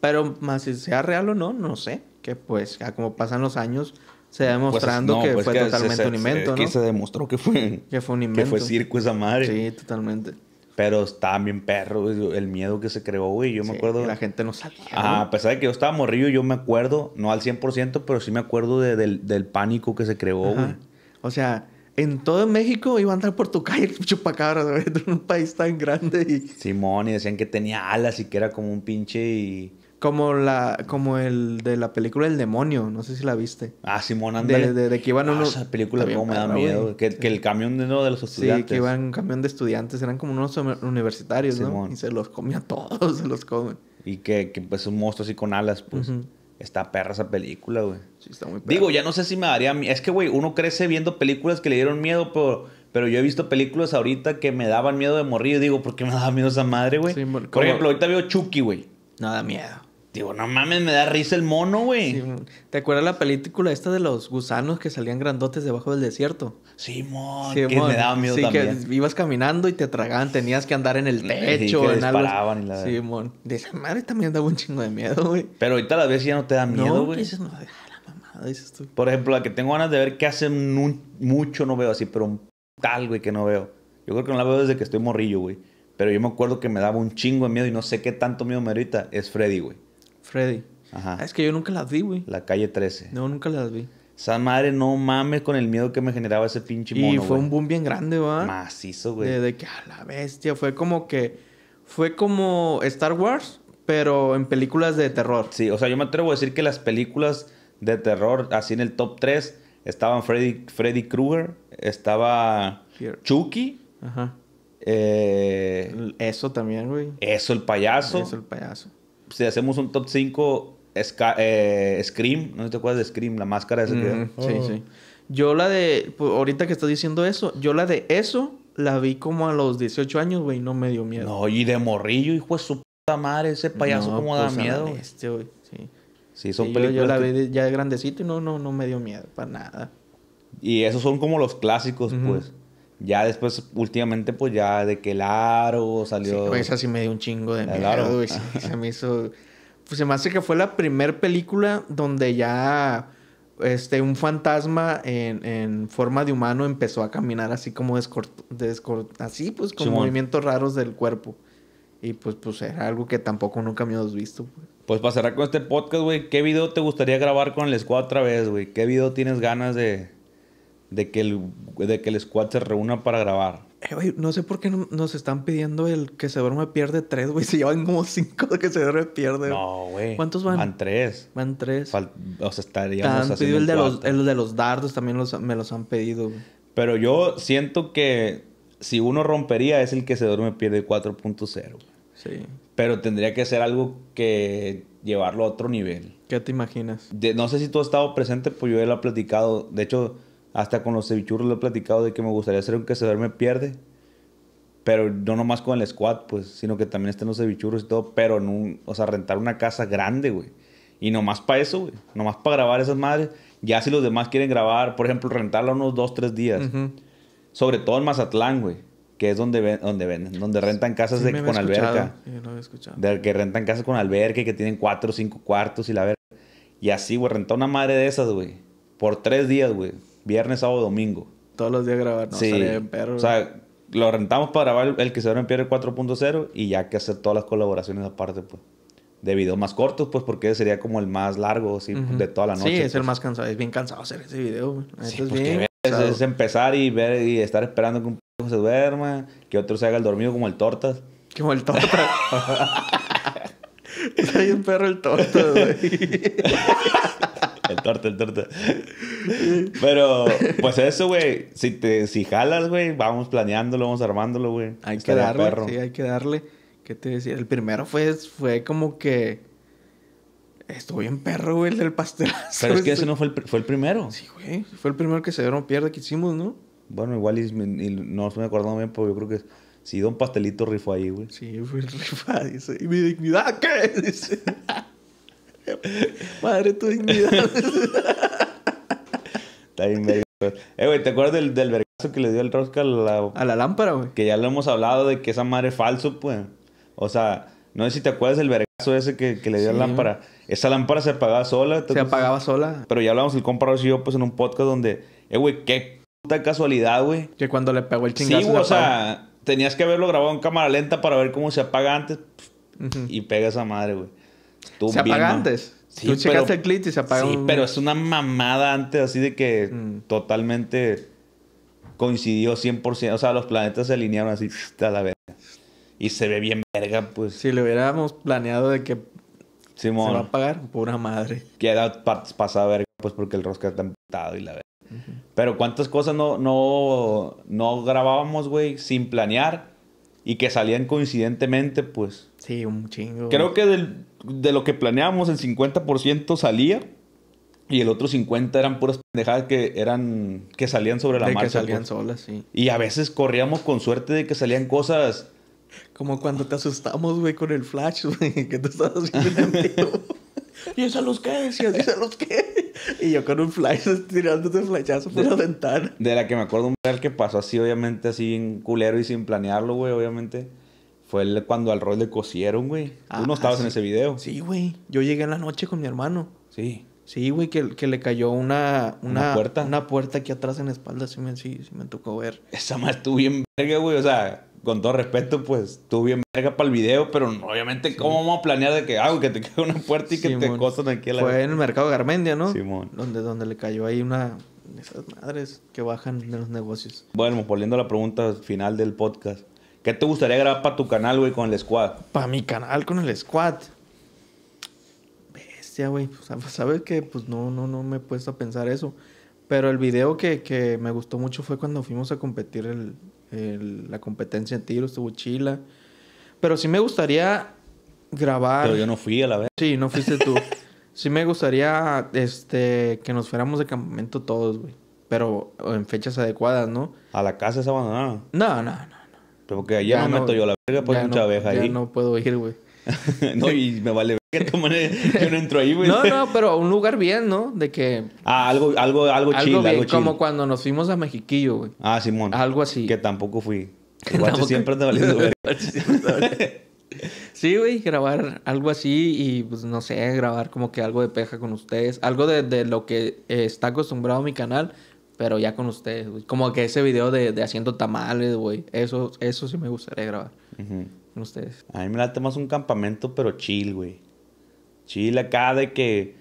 Pero más si sea real o no, no sé. Que pues, ya como pasan los años, se pues, demostrando que pues fue totalmente un invento, ¿no? Que se demostró que fue, que fue un invento. Que fue circo esa madre. Sí, totalmente. Pero estaba bien perro el miedo que se creó, güey. Yo me acuerdo. La gente no salía. Ah, a pesar de que yo estaba morrillo, yo me acuerdo, no al 100%, pero sí me acuerdo del, del, pánico que se creó, güey. O sea, en todo México iba a andar por tu calle chupacabras, (laughs) en un país tan grande. Y... Simón, y decían que tenía alas y que era como un pinche. Y como la, como el de la película El Demonio, no sé si la viste. Ah, Simón Andrés. De, que iban ah, unos. Esa película como me da miedo. Que, que, el camión de no de los estudiantes. Sí, que iban un camión de estudiantes, eran como unos universitarios, ¿no? Y se los comía a todos, (laughs) se los comen. Y que, que pues un monstruo así con alas, pues. Está perra esa película, güey. Sí, está muy perra. Digo, ya no sé si me daría. Es que, güey, uno crece viendo películas que le dieron miedo, pero. Pero yo he visto películas ahorita que me daban miedo de morir. Digo, ¿por qué me daba miedo esa madre, güey? por, ejemplo, ahorita veo Chucky, güey. nada miedo. Digo, no mames, me da risa el mono, güey. ¿Te acuerdas la película esta de los gusanos que salían grandotes debajo del desierto? Sí, mon, que me daba miedo sí, que ibas caminando y te tragaban, tenías que andar en el techo. Que en disparaban algo. sí, mon. De esa madre también daba un chingo de miedo, güey. Pero ahorita a la vez ya no te da miedo, güey. No, dices, no, la mamada, dices tú. Por ejemplo, la que tengo ganas de ver que hace mucho no veo así, pero un tal, güey, que no veo. Yo creo que no la veo desde que estoy morrillo, güey. Pero yo me acuerdo que me daba un chingo de miedo y no sé qué tanto miedo me ahorita. Es Freddy, güey. Freddy. Ajá. Ah, es que yo nunca las vi, güey. La calle 13. No, nunca las vi. ¡San madre, no mames con el miedo que me generaba ese pinche mono. Y fue un boom bien grande, ¿va? Macizo, güey. De, que a la bestia. Fue como que. Fue como Star Wars, pero en películas de terror. Sí, o sea, yo me atrevo a decir que las películas de terror, así en el top 3, estaban Freddy, Freddy Krueger, estaba Chucky. Ajá. Eh, eso también, güey. Eso, el payaso. Eso, el payaso si hacemos un top 5, eh, Scream, no te acuerdas de Scream, la máscara de ese Sí, oh. sí. Yo la de, pues, ahorita que estás diciendo eso, yo la de eso la vi como a los 18 años, güey, no me dio miedo. No, y de morrillo, hijo de su puta madre, ese payaso como da pues, miedo. Este, sí. Sí, son Yo, la vi ya de grandecito y no, no, no me dio miedo, para nada. Y esos son como los clásicos, pues. Ya después, últimamente, pues ya de que el aro salió. Sí, pues así me dio un chingo de miedo. (laughs) se me hizo. Pues se me hace que fue la primera película donde ya este, un fantasma en, forma de humano empezó a caminar así como descort, así pues con movimientos raros del cuerpo. Y pues, pues era algo que tampoco nunca habías visto. Pues, pues pasará con este podcast, güey. ¿Qué video te gustaría grabar con el squad otra vez, güey? ¿Qué video tienes ganas de, de que el, que el squad se reúna para grabar. Eh, no sé por qué nos están pidiendo el que se duerme pierde tres, güey. (laughs) Se llevan como cinco de que se duerme pierde. No, güey. ¿Cuántos van? Van tres. Van tres. o sea, estaríamos Han pedido el de, los, el de los dardos, también me los han pedido, Pero yo siento que si uno rompería es el que se duerme pierde 4.0. Sí. Pero tendría que ser algo que llevarlo a otro nivel. ¿Qué te imaginas? no sé si tú has estado presente, pues yo ya lo he platicado. De hecho, hasta con los cevichurros lo he platicado de que me gustaría hacer un que se me pierde. Pero no nomás con el squad, pues, sino que también estén los cevichurros y todo. Pero en un, o sea, rentar una casa grande, güey. Y nomás para eso, güey. Nomás para grabar esas madres. Ya si los demás quieren grabar, por ejemplo, rentarla unos dos, tres días. Sobre todo en Mazatlán, güey que es donde, donde venden, donde rentan casas con alberca. de que rentan casas con alberca y que tienen cuatro o cinco cuartos y la verga. Y así, güey, rentar una madre de esas, güey. Por tres días, güey. Viernes, sábado, domingo. Todos los días grabar, no, sí. en perro. O sea, lo rentamos para grabar el que se en PR 4.0 y ya que hacer todas las colaboraciones aparte, pues. De videos más cortos, pues, porque sería como el más largo, de toda la noche. Sí, es el pues. más cansado, es bien cansado hacer ese video. Sí, es, pues, es, empezar y ver y estar esperando que un p se duerma, que otro se haga el dormido como el tortas. Como el tortas. Hay un perro el tortas, güey. (laughs) El torta, el torta. Pero, pues eso, güey. Si, si jalas, güey, vamos planeándolo, vamos armándolo, güey. Hay que darle, sí, hay que darle. ¿Qué te decía? El primero fue, fue como que... Estuvo en perro, güey, el del pastelazo. Pero es que ese no fue el, primero. Sí, güey. Fue el primero que se dieron pierde que hicimos, ¿no? Bueno, igual y, no me acuerdo bien, pero yo creo que... Sí, un Pastelito rifó ahí, güey. Sí, fue rifado. (laughs) ¿y mi dignidad qué? (laughs) Dice... Madre tu dignidad. Está pues. Eh, ¿te acuerdas del, del vergazo que le dio el Rosca a la, a la lámpara, güey? Que ya lo hemos hablado de que esa madre es falso, pues. O sea, no sé si te acuerdas del vergazo ese que, le dio a la lámpara. Esa lámpara se apagaba sola. Se apagaba sola. Pero ya hablamos el compa y yo, pues, en un podcast donde, eh, güey, qué puta casualidad, güey. Que cuando le pegó el chingazo. Sí, o sea, tenías que haberlo grabado en cámara lenta para ver cómo se apaga antes. Y pega esa madre, güey se apaga antes. Tú checaste el clit y se apaga. Sí, pero es una mamada antes, así de que mm. totalmente coincidió 100%. O sea, los planetas se alinearon así a la verga. Y se ve bien verga, pues. Si le hubiéramos planeado de que se va a apagar, pura madre. Que pasada verga, pues, porque el rosca está pintado y la verga. Pero cuántas cosas no, no, no grabábamos, güey, sin planear y que salían coincidentemente, pues. Sí, un chingo. Creo que de lo que planeamos, el 50% salía y el otro 50 eran puras pendejadas que eran que salían sobre la de marcha. Que salían pues. solas, sí. Y a veces corríamos con suerte de que salían cosas como cuando te asustamos, güey, con el flash, (laughs) güey, que te estabas haciendo (laughs) ¿Y esa luz qué ¿Y esa qué? Y yo con un flash (laughs) tirando ese flechazo por la ventana. De la que me acuerdo un real que pasó así, obviamente, así en culero y sin planearlo, güey, obviamente. Fue cuando al rol le cosieron, güey. Tú no ah, estabas en ese video. Sí, güey. Yo llegué en la noche con mi hermano. Sí. Sí, güey, que, que le cayó una, una, puerta. Una puerta aquí atrás en la espalda, sí me, sí, me tocó ver. Esa más estuvo bien verga, güey. O sea, con todo respeto, pues tú bien para el video, pero obviamente, ¿cómo vamos a planear de que hago? Ah, que te quede una puerta y que te costan aquí a la Fue en el mercado de Garmendia, ¿no? Simón. Donde, donde le cayó ahí una. Esas madres que bajan de los negocios. Bueno, volviendo a la pregunta final del podcast. ¿Qué te gustaría grabar para tu canal, güey, con el squad? Para mi canal con el squad. Bestia, güey. Pues, Sabes que pues no, no, no me he puesto a pensar eso. Pero el video que, que me gustó mucho fue cuando fuimos a competir el, la competencia en tiros, estuvo chila. Pero sí me gustaría grabar. Pero yo no fui a la vez. Sí, no fuiste tú. (laughs) sí me gustaría este, que nos fuéramos de campamento todos, güey. Pero en fechas adecuadas, ¿no? ¿A la casa es abandonada? No, no, no. no. porque allá ya no, meto yo la verga, pues mucha no, abeja ya no puedo ir, güey. (laughs) no, y me vale ver que no entro ahí, güey. No, no, pero un lugar bien, ¿no? De que. Ah, algo, algo, algo, algo Como cuando nos fuimos a Mexiquillo, güey. Ah, Simón. Algo así. Que tampoco fui. (laughs) Igual siempre te valiendo ver. (laughs) Sí, güey, grabar algo así y pues no sé, grabar como que algo de peja con ustedes, algo de, de lo que eh, está acostumbrado mi canal, pero ya con ustedes, güey. Como que ese video de, de haciendo tamales, güey, eso, eso sí me gustaría grabar ustedes? A mí me late más un campamento, pero chill, güey. Chill acá de que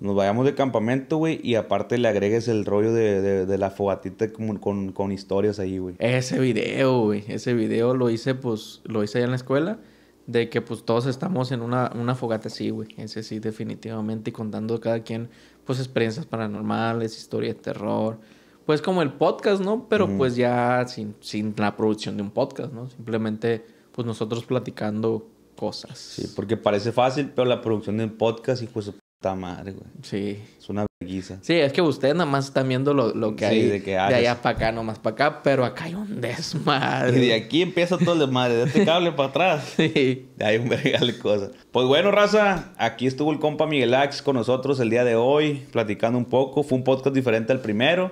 nos vayamos de campamento, güey, y aparte le agregues el rollo de, la fogatita con, con, historias ahí, güey. Ese video, güey, ese video lo hice, pues, lo hice allá en la escuela, de que, pues, todos estamos en una, una fogata así, güey, ese sí, definitivamente, y contando cada quien, pues, experiencias paranormales, historia de terror, pues, como el podcast, ¿no? Pero, pues, ya sin, sin la producción de un podcast, ¿no? Simplemente pues nosotros platicando cosas. Sí, porque parece fácil, pero la producción de podcast, hijo de su puta madre, güey. Sí. Es una vergüenza. Sí, es que ustedes nada más están viendo lo, lo que hay de, que ah, de allá pues. para acá, nomás para acá, pero acá hay un desmadre. Y de aquí empieza todo el desmadre, (laughs) de este cable para atrás. Sí. Hay un vergal de cosas. Pues bueno, raza, aquí estuvo el compa Miguel Ax con nosotros el día de hoy, platicando un poco. Fue un podcast diferente al primero.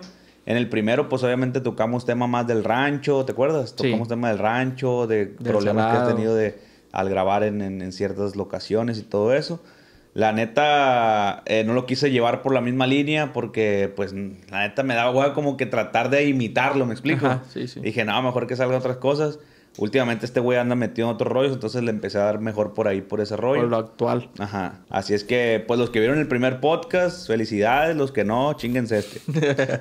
En el primero, pues obviamente tocamos tema más del rancho, ¿te acuerdas? Tocamos tema del rancho, de problemas que has tenido de, al grabar en, ciertas locaciones y todo eso. La neta, eh, no lo quise llevar por la misma línea porque, pues, la neta me daba huevo como que tratar de imitarlo, ¿me explico? Dije, no, mejor que salgan otras cosas últimamente este güey anda metido en otros rollos, entonces le empecé a dar mejor por ahí, por ese rollo. Por lo actual. Ajá. Así es que, pues los que vieron el primer podcast, felicidades, los que no, chinguense este.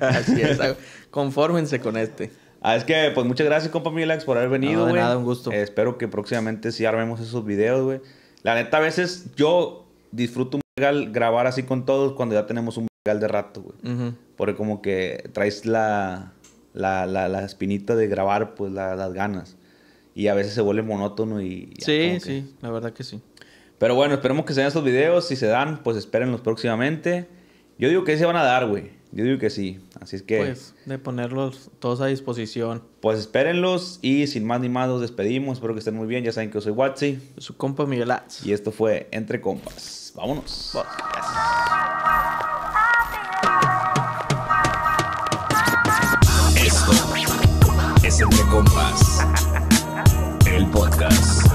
(laughs) Así es, ah, confórmense con este. Ah, es que, pues muchas gracias, compa Milax, por haber venido, güey. No, nada, un gusto. espero que próximamente sí armemos esos videos, güey. La neta, a veces yo disfruto un legal grabar así con todos cuando ya tenemos un legal de rato, güey. Porque como que traes la, la, espinita de grabar, pues las ganas y a veces se vuelve monótono y... sí, sí, la verdad que sí. Pero bueno, esperemos que se den estos videos. Si se dan, pues espérenlos próximamente. Yo digo que sí se van a dar, güey. Yo digo que sí. Así es que... Pues, de ponerlos todos a disposición. Pues espérenlos y sin más ni más nos despedimos. Espero que estén muy bien. Ya saben que yo soy Watsi. Su compa Miguel Atz. Y esto fue Entre Compas. Vámonos. es Entre Compas. Podcast.